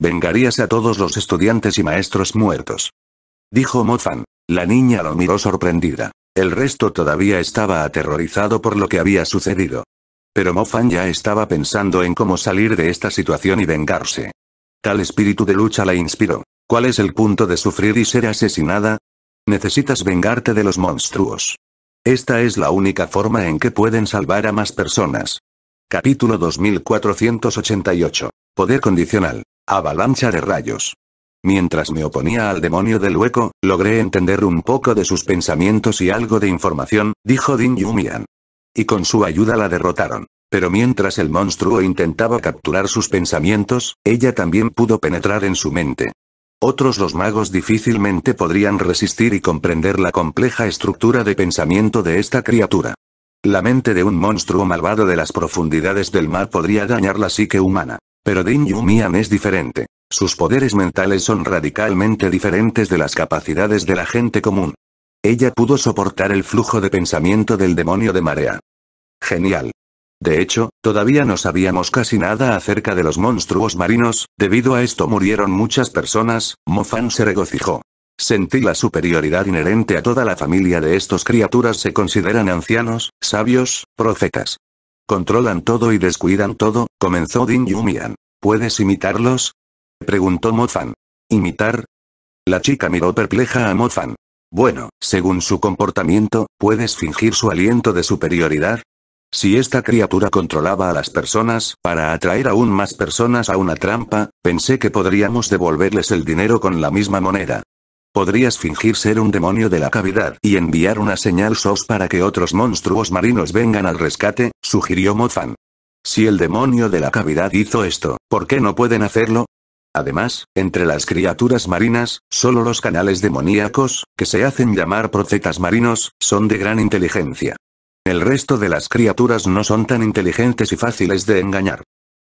Vengarías a todos los estudiantes y maestros muertos. Dijo Mofan. La niña lo miró sorprendida. El resto todavía estaba aterrorizado por lo que había sucedido. Pero Mofan ya estaba pensando en cómo salir de esta situación y vengarse. Tal espíritu de lucha la inspiró. ¿Cuál es el punto de sufrir y ser asesinada? Necesitas vengarte de los monstruos. Esta es la única forma en que pueden salvar a más personas. Capítulo 2488. Poder condicional. Avalancha de rayos. Mientras me oponía al demonio del hueco, logré entender un poco de sus pensamientos y algo de información, dijo Din Yumian. Y con su ayuda la derrotaron. Pero mientras el monstruo intentaba capturar sus pensamientos, ella también pudo penetrar en su mente. Otros los magos difícilmente podrían resistir y comprender la compleja estructura de pensamiento de esta criatura. La mente de un monstruo malvado de las profundidades del mar podría dañar la psique humana. Pero Din Mian es diferente. Sus poderes mentales son radicalmente diferentes de las capacidades de la gente común. Ella pudo soportar el flujo de pensamiento del demonio de marea. Genial. De hecho, todavía no sabíamos casi nada acerca de los monstruos marinos, debido a esto murieron muchas personas, Mofan se regocijó. Sentí la superioridad inherente a toda la familia de estos criaturas se consideran ancianos, sabios, profetas. Controlan todo y descuidan todo, comenzó Din Yumian. ¿Puedes imitarlos? Preguntó Mofan. ¿Imitar? La chica miró perpleja a Mofan. Bueno, según su comportamiento, ¿puedes fingir su aliento de superioridad? Si esta criatura controlaba a las personas, para atraer aún más personas a una trampa, pensé que podríamos devolverles el dinero con la misma moneda. Podrías fingir ser un demonio de la cavidad y enviar una señal SOS para que otros monstruos marinos vengan al rescate, sugirió Mofan. Si el demonio de la cavidad hizo esto, ¿por qué no pueden hacerlo? Además, entre las criaturas marinas, solo los canales demoníacos, que se hacen llamar profetas marinos, son de gran inteligencia. El resto de las criaturas no son tan inteligentes y fáciles de engañar.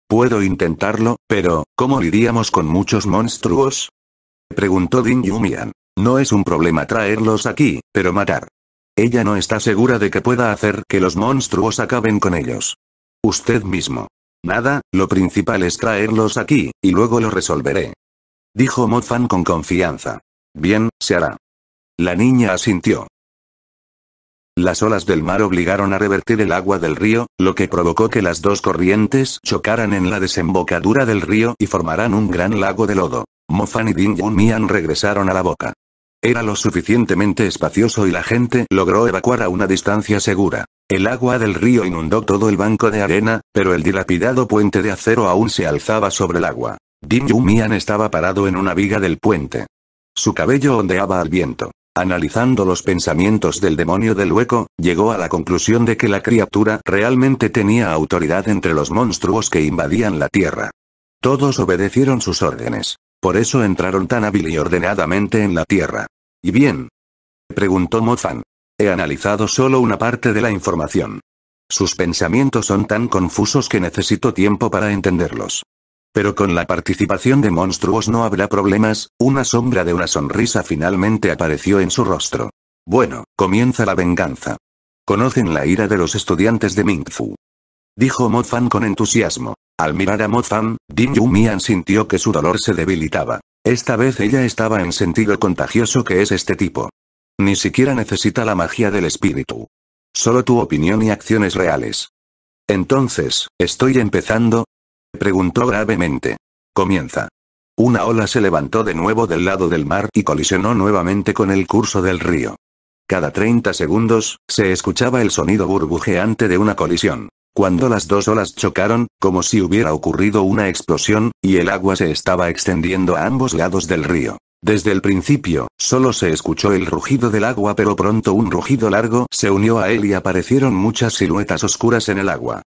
Puedo intentarlo, pero, ¿cómo lidiamos con muchos monstruos? Preguntó Din Yumian. No es un problema traerlos aquí, pero matar. Ella no está segura de que pueda hacer que los monstruos acaben con ellos. Usted mismo. Nada, lo principal es traerlos aquí, y luego lo resolveré. Dijo Fan con confianza. Bien, se hará. La niña asintió. Las olas del mar obligaron a revertir el agua del río, lo que provocó que las dos corrientes chocaran en la desembocadura del río y formaran un gran lago de lodo. Mofan y Ding Yun Mian regresaron a la boca. Era lo suficientemente espacioso y la gente logró evacuar a una distancia segura. El agua del río inundó todo el banco de arena, pero el dilapidado puente de acero aún se alzaba sobre el agua. Yun Mian estaba parado en una viga del puente. Su cabello ondeaba al viento. Analizando los pensamientos del demonio del hueco, llegó a la conclusión de que la criatura realmente tenía autoridad entre los monstruos que invadían la Tierra. Todos obedecieron sus órdenes. Por eso entraron tan hábil y ordenadamente en la Tierra. ¿Y bien? Preguntó Mofan, He analizado solo una parte de la información. Sus pensamientos son tan confusos que necesito tiempo para entenderlos. Pero con la participación de monstruos no habrá problemas, una sombra de una sonrisa finalmente apareció en su rostro. Bueno, comienza la venganza. Conocen la ira de los estudiantes de Mingfu. Dijo Fan con entusiasmo. Al mirar a Mo Fan, Yu Mian sintió que su dolor se debilitaba. Esta vez ella estaba en sentido contagioso que es este tipo. Ni siquiera necesita la magia del espíritu. Solo tu opinión y acciones reales. Entonces, estoy empezando, preguntó gravemente. Comienza. Una ola se levantó de nuevo del lado del mar y colisionó nuevamente con el curso del río. Cada 30 segundos, se escuchaba el sonido burbujeante de una colisión. Cuando las dos olas chocaron, como si hubiera ocurrido una explosión, y el agua se estaba extendiendo a ambos lados del río. Desde el principio, solo se escuchó el rugido del agua pero pronto un rugido largo se unió a él y aparecieron muchas siluetas oscuras en el agua.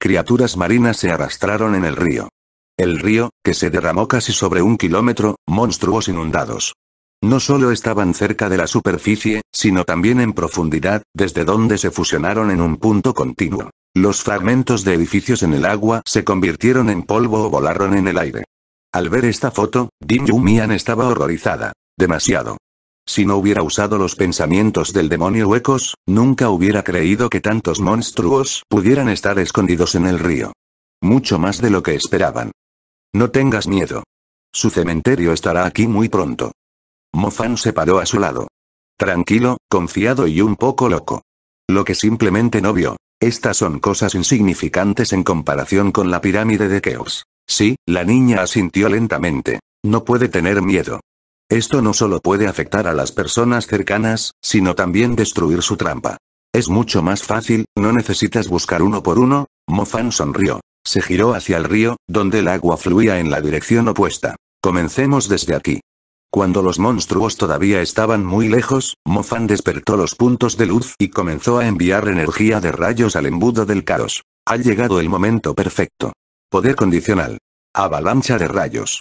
Criaturas marinas se arrastraron en el río. El río, que se derramó casi sobre un kilómetro, monstruos inundados. No solo estaban cerca de la superficie, sino también en profundidad, desde donde se fusionaron en un punto continuo. Los fragmentos de edificios en el agua se convirtieron en polvo o volaron en el aire. Al ver esta foto, Dim Mian estaba horrorizada. Demasiado. Si no hubiera usado los pensamientos del demonio huecos, nunca hubiera creído que tantos monstruos pudieran estar escondidos en el río. Mucho más de lo que esperaban. No tengas miedo. Su cementerio estará aquí muy pronto. Mofan se paró a su lado. Tranquilo, confiado y un poco loco. Lo que simplemente no vio. Estas son cosas insignificantes en comparación con la pirámide de Keos. Sí, la niña asintió lentamente. No puede tener miedo. Esto no solo puede afectar a las personas cercanas, sino también destruir su trampa. Es mucho más fácil, no necesitas buscar uno por uno, Mofan sonrió. Se giró hacia el río, donde el agua fluía en la dirección opuesta. Comencemos desde aquí. Cuando los monstruos todavía estaban muy lejos, Mofan despertó los puntos de luz y comenzó a enviar energía de rayos al embudo del caos. Ha llegado el momento perfecto. Poder condicional. Avalancha de rayos.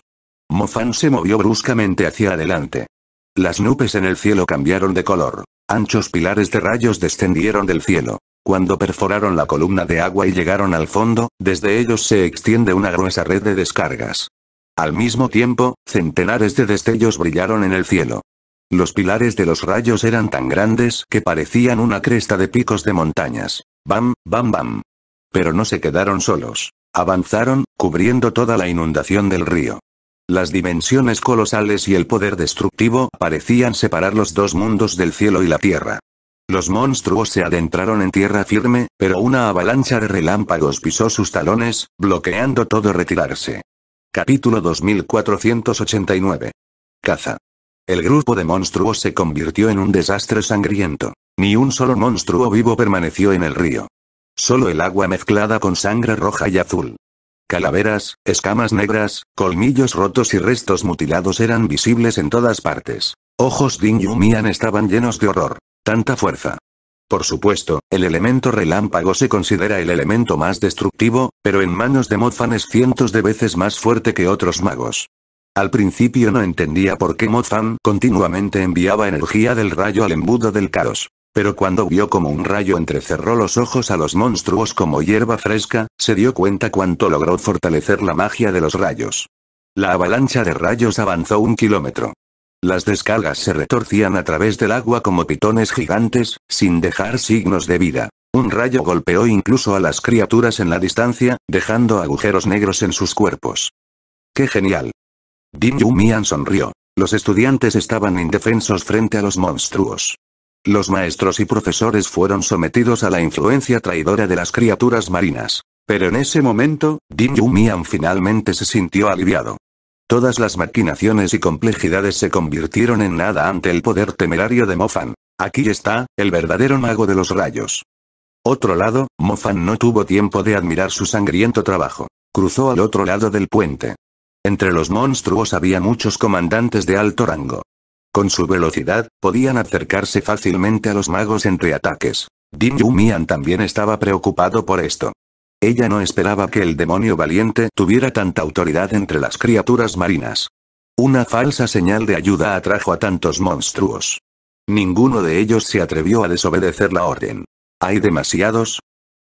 Mofan se movió bruscamente hacia adelante. Las nubes en el cielo cambiaron de color. Anchos pilares de rayos descendieron del cielo. Cuando perforaron la columna de agua y llegaron al fondo, desde ellos se extiende una gruesa red de descargas. Al mismo tiempo, centenares de destellos brillaron en el cielo. Los pilares de los rayos eran tan grandes que parecían una cresta de picos de montañas. Bam, bam, bam. Pero no se quedaron solos. Avanzaron, cubriendo toda la inundación del río. Las dimensiones colosales y el poder destructivo parecían separar los dos mundos del cielo y la tierra. Los monstruos se adentraron en tierra firme, pero una avalancha de relámpagos pisó sus talones, bloqueando todo retirarse. Capítulo 2489. Caza. El grupo de monstruos se convirtió en un desastre sangriento. Ni un solo monstruo vivo permaneció en el río. Solo el agua mezclada con sangre roja y azul, Calaveras, escamas negras, colmillos rotos y restos mutilados eran visibles en todas partes. Ojos de Yumian estaban llenos de horror. Tanta fuerza. Por supuesto, el elemento relámpago se considera el elemento más destructivo, pero en manos de Modfan es cientos de veces más fuerte que otros magos. Al principio no entendía por qué Modfan continuamente enviaba energía del rayo al embudo del caos. Pero cuando vio como un rayo entrecerró los ojos a los monstruos como hierba fresca, se dio cuenta cuánto logró fortalecer la magia de los rayos. La avalancha de rayos avanzó un kilómetro. Las descargas se retorcían a través del agua como pitones gigantes, sin dejar signos de vida. Un rayo golpeó incluso a las criaturas en la distancia, dejando agujeros negros en sus cuerpos. ¡Qué genial! Dim Mian sonrió. Los estudiantes estaban indefensos frente a los monstruos los maestros y profesores fueron sometidos a la influencia traidora de las criaturas marinas. Pero en ese momento, Yu Mian finalmente se sintió aliviado. Todas las maquinaciones y complejidades se convirtieron en nada ante el poder temerario de Mofan. Aquí está, el verdadero mago de los rayos. Otro lado, Mofan no tuvo tiempo de admirar su sangriento trabajo. Cruzó al otro lado del puente. Entre los monstruos había muchos comandantes de alto rango. Con su velocidad, podían acercarse fácilmente a los magos entre ataques. Dim Yumian también estaba preocupado por esto. Ella no esperaba que el demonio valiente tuviera tanta autoridad entre las criaturas marinas. Una falsa señal de ayuda atrajo a tantos monstruos. Ninguno de ellos se atrevió a desobedecer la orden. ¿Hay demasiados?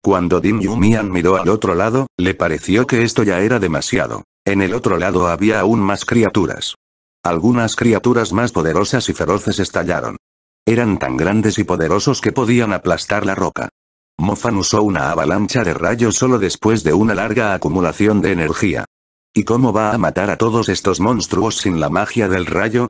Cuando Dim Yumian miró al otro lado, le pareció que esto ya era demasiado. En el otro lado había aún más criaturas. Algunas criaturas más poderosas y feroces estallaron. Eran tan grandes y poderosos que podían aplastar la roca. Mofan usó una avalancha de rayos solo después de una larga acumulación de energía. ¿Y cómo va a matar a todos estos monstruos sin la magia del rayo?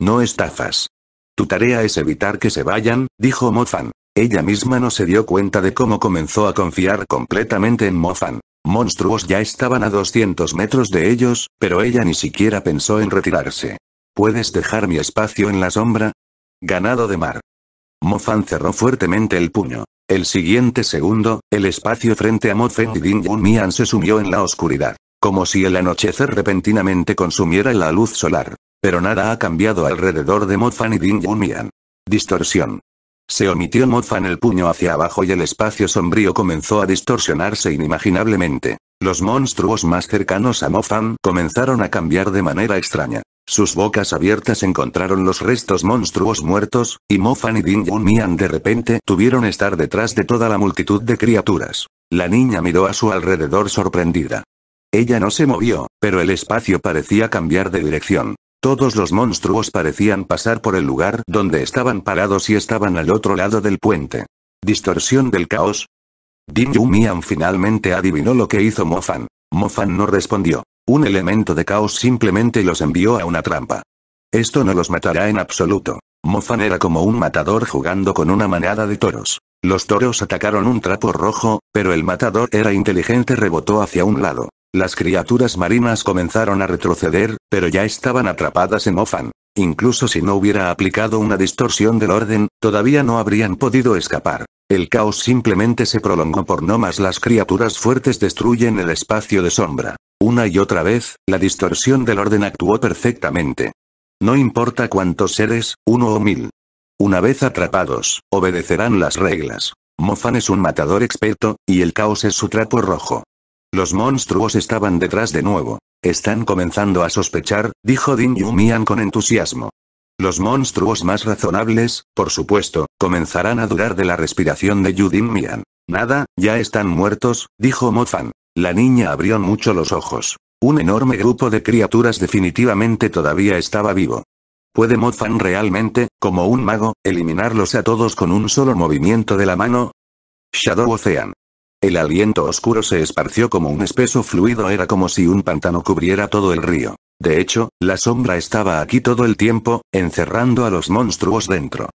No estafas. Tu tarea es evitar que se vayan, dijo Mofan. Ella misma no se dio cuenta de cómo comenzó a confiar completamente en Mofan. Monstruos ya estaban a 200 metros de ellos, pero ella ni siquiera pensó en retirarse. ¿Puedes dejar mi espacio en la sombra? Ganado de mar. Mofan cerró fuertemente el puño. El siguiente segundo, el espacio frente a Mofen y Ding Yun Mian se sumió en la oscuridad, como si el anochecer repentinamente consumiera la luz solar. Pero nada ha cambiado alrededor de Mofan y Ding Yun Mian. Distorsión. Se omitió Mofan el puño hacia abajo y el espacio sombrío comenzó a distorsionarse inimaginablemente. Los monstruos más cercanos a Mofan comenzaron a cambiar de manera extraña. Sus bocas abiertas encontraron los restos monstruos muertos, y Mofan y Ding Yun Mian de repente tuvieron estar detrás de toda la multitud de criaturas. La niña miró a su alrededor sorprendida. Ella no se movió, pero el espacio parecía cambiar de dirección. Todos los monstruos parecían pasar por el lugar donde estaban parados y estaban al otro lado del puente. ¿Distorsión del caos? Yu Mian finalmente adivinó lo que hizo Mofan. Mofan no respondió. Un elemento de caos simplemente los envió a una trampa. Esto no los matará en absoluto. Mofan era como un matador jugando con una manada de toros. Los toros atacaron un trapo rojo, pero el matador era inteligente rebotó hacia un lado. Las criaturas marinas comenzaron a retroceder, pero ya estaban atrapadas en Mofan. Incluso si no hubiera aplicado una distorsión del orden, todavía no habrían podido escapar. El caos simplemente se prolongó por no más las criaturas fuertes destruyen el espacio de sombra. Una y otra vez, la distorsión del orden actuó perfectamente. No importa cuántos seres, uno o mil. Una vez atrapados, obedecerán las reglas. Mofan es un matador experto, y el caos es su trapo rojo. Los monstruos estaban detrás de nuevo. Están comenzando a sospechar, dijo Din Mian con entusiasmo. Los monstruos más razonables, por supuesto, comenzarán a dudar de la respiración de Ding Mian. Nada, ya están muertos, dijo Fan. La niña abrió mucho los ojos. Un enorme grupo de criaturas definitivamente todavía estaba vivo. ¿Puede Fan realmente, como un mago, eliminarlos a todos con un solo movimiento de la mano? Shadow Ocean. El aliento oscuro se esparció como un espeso fluido, era como si un pantano cubriera todo el río. De hecho, la sombra estaba aquí todo el tiempo, encerrando a los monstruos dentro.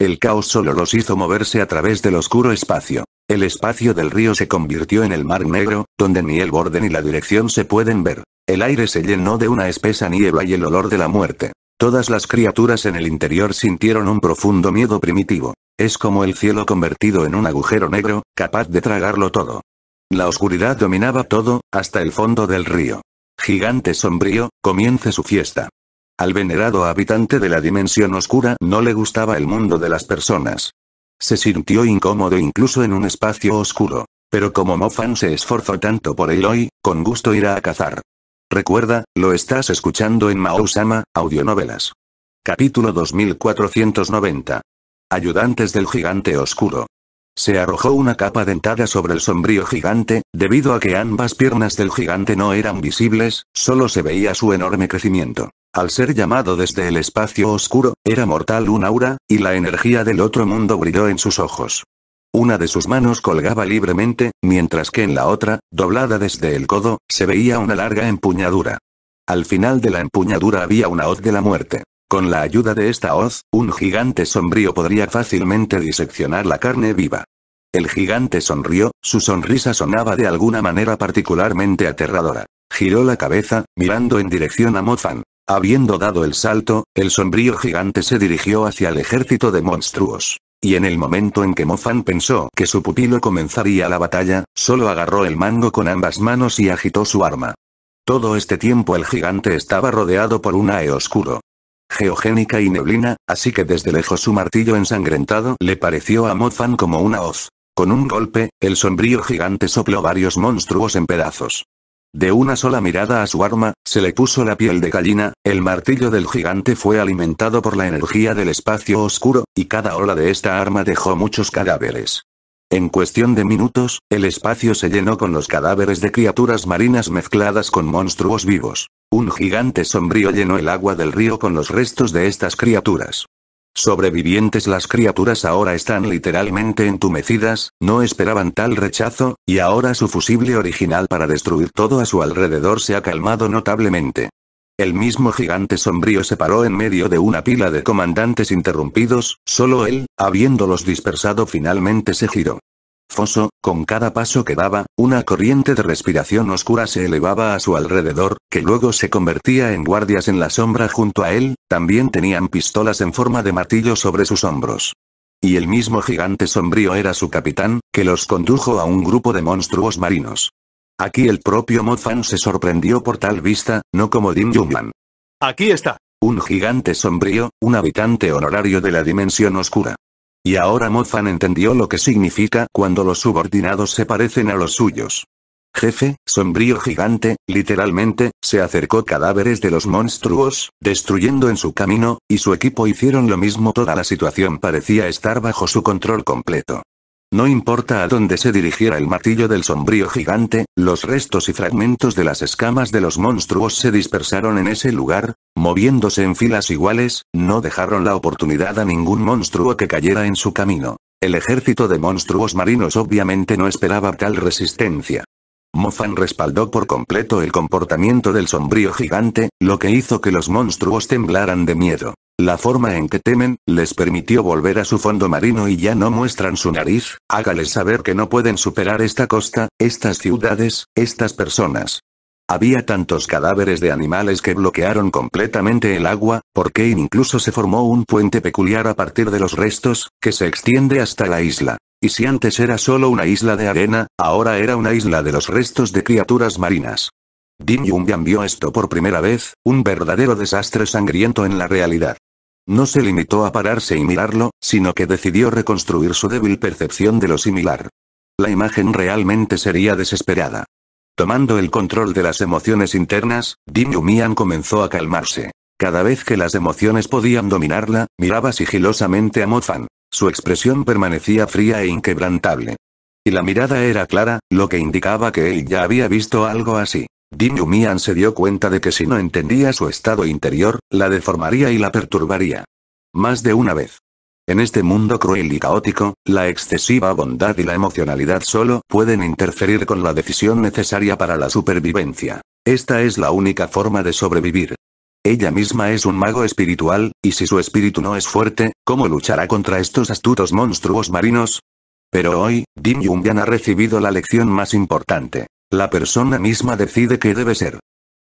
El caos solo los hizo moverse a través del oscuro espacio. El espacio del río se convirtió en el mar negro, donde ni el borde ni la dirección se pueden ver. El aire se llenó de una espesa niebla y el olor de la muerte. Todas las criaturas en el interior sintieron un profundo miedo primitivo. Es como el cielo convertido en un agujero negro, capaz de tragarlo todo. La oscuridad dominaba todo, hasta el fondo del río. Gigante sombrío, comience su fiesta. Al venerado habitante de la dimensión oscura no le gustaba el mundo de las personas. Se sintió incómodo incluso en un espacio oscuro. Pero como Mofan se esforzó tanto por él hoy, con gusto irá a cazar. Recuerda, lo estás escuchando en Maousama, Audionovelas. Capítulo 2490. Ayudantes del gigante oscuro. Se arrojó una capa dentada sobre el sombrío gigante, debido a que ambas piernas del gigante no eran visibles, solo se veía su enorme crecimiento. Al ser llamado desde el espacio oscuro, era mortal un aura, y la energía del otro mundo brilló en sus ojos. Una de sus manos colgaba libremente, mientras que en la otra, doblada desde el codo, se veía una larga empuñadura. Al final de la empuñadura había una hoz de la muerte. Con la ayuda de esta hoz, un gigante sombrío podría fácilmente diseccionar la carne viva. El gigante sonrió, su sonrisa sonaba de alguna manera particularmente aterradora. Giró la cabeza, mirando en dirección a Mofan. Habiendo dado el salto, el sombrío gigante se dirigió hacia el ejército de monstruos. Y en el momento en que Mofan pensó que su pupilo comenzaría la batalla, solo agarró el mango con ambas manos y agitó su arma. Todo este tiempo el gigante estaba rodeado por un E oscuro. Geogénica y neblina, así que desde lejos su martillo ensangrentado le pareció a Mofan como una hoz. Con un golpe, el sombrío gigante sopló varios monstruos en pedazos. De una sola mirada a su arma, se le puso la piel de gallina, el martillo del gigante fue alimentado por la energía del espacio oscuro, y cada ola de esta arma dejó muchos cadáveres. En cuestión de minutos, el espacio se llenó con los cadáveres de criaturas marinas mezcladas con monstruos vivos. Un gigante sombrío llenó el agua del río con los restos de estas criaturas sobrevivientes las criaturas ahora están literalmente entumecidas, no esperaban tal rechazo, y ahora su fusible original para destruir todo a su alrededor se ha calmado notablemente. El mismo gigante sombrío se paró en medio de una pila de comandantes interrumpidos, solo él, habiéndolos dispersado finalmente se giró foso, con cada paso que daba, una corriente de respiración oscura se elevaba a su alrededor, que luego se convertía en guardias en la sombra junto a él, también tenían pistolas en forma de martillo sobre sus hombros. Y el mismo gigante sombrío era su capitán, que los condujo a un grupo de monstruos marinos. Aquí el propio fan se sorprendió por tal vista, no como Dim Junglan. Aquí está. Un gigante sombrío, un habitante honorario de la dimensión oscura. Y ahora Mofan entendió lo que significa cuando los subordinados se parecen a los suyos. Jefe, sombrío gigante, literalmente, se acercó cadáveres de los monstruos, destruyendo en su camino, y su equipo hicieron lo mismo. Toda la situación parecía estar bajo su control completo. No importa a dónde se dirigiera el martillo del sombrío gigante, los restos y fragmentos de las escamas de los monstruos se dispersaron en ese lugar, moviéndose en filas iguales, no dejaron la oportunidad a ningún monstruo que cayera en su camino. El ejército de monstruos marinos obviamente no esperaba tal resistencia. Mofan respaldó por completo el comportamiento del sombrío gigante, lo que hizo que los monstruos temblaran de miedo. La forma en que temen, les permitió volver a su fondo marino y ya no muestran su nariz, hágales saber que no pueden superar esta costa, estas ciudades, estas personas. Había tantos cadáveres de animales que bloquearon completamente el agua, porque incluso se formó un puente peculiar a partir de los restos, que se extiende hasta la isla. Y si antes era solo una isla de arena, ahora era una isla de los restos de criaturas marinas. Dim Yumbian vio esto por primera vez, un verdadero desastre sangriento en la realidad. No se limitó a pararse y mirarlo, sino que decidió reconstruir su débil percepción de lo similar. La imagen realmente sería desesperada. Tomando el control de las emociones internas, Dim Yumian comenzó a calmarse. Cada vez que las emociones podían dominarla, miraba sigilosamente a Mo-Fan. Su expresión permanecía fría e inquebrantable. Y la mirada era clara, lo que indicaba que él ya había visto algo así. Din Yumian se dio cuenta de que si no entendía su estado interior, la deformaría y la perturbaría. Más de una vez. En este mundo cruel y caótico, la excesiva bondad y la emocionalidad solo pueden interferir con la decisión necesaria para la supervivencia. Esta es la única forma de sobrevivir. Ella misma es un mago espiritual, y si su espíritu no es fuerte, ¿cómo luchará contra estos astutos monstruos marinos? Pero hoy, Dim Yumian ha recibido la lección más importante. La persona misma decide qué debe ser.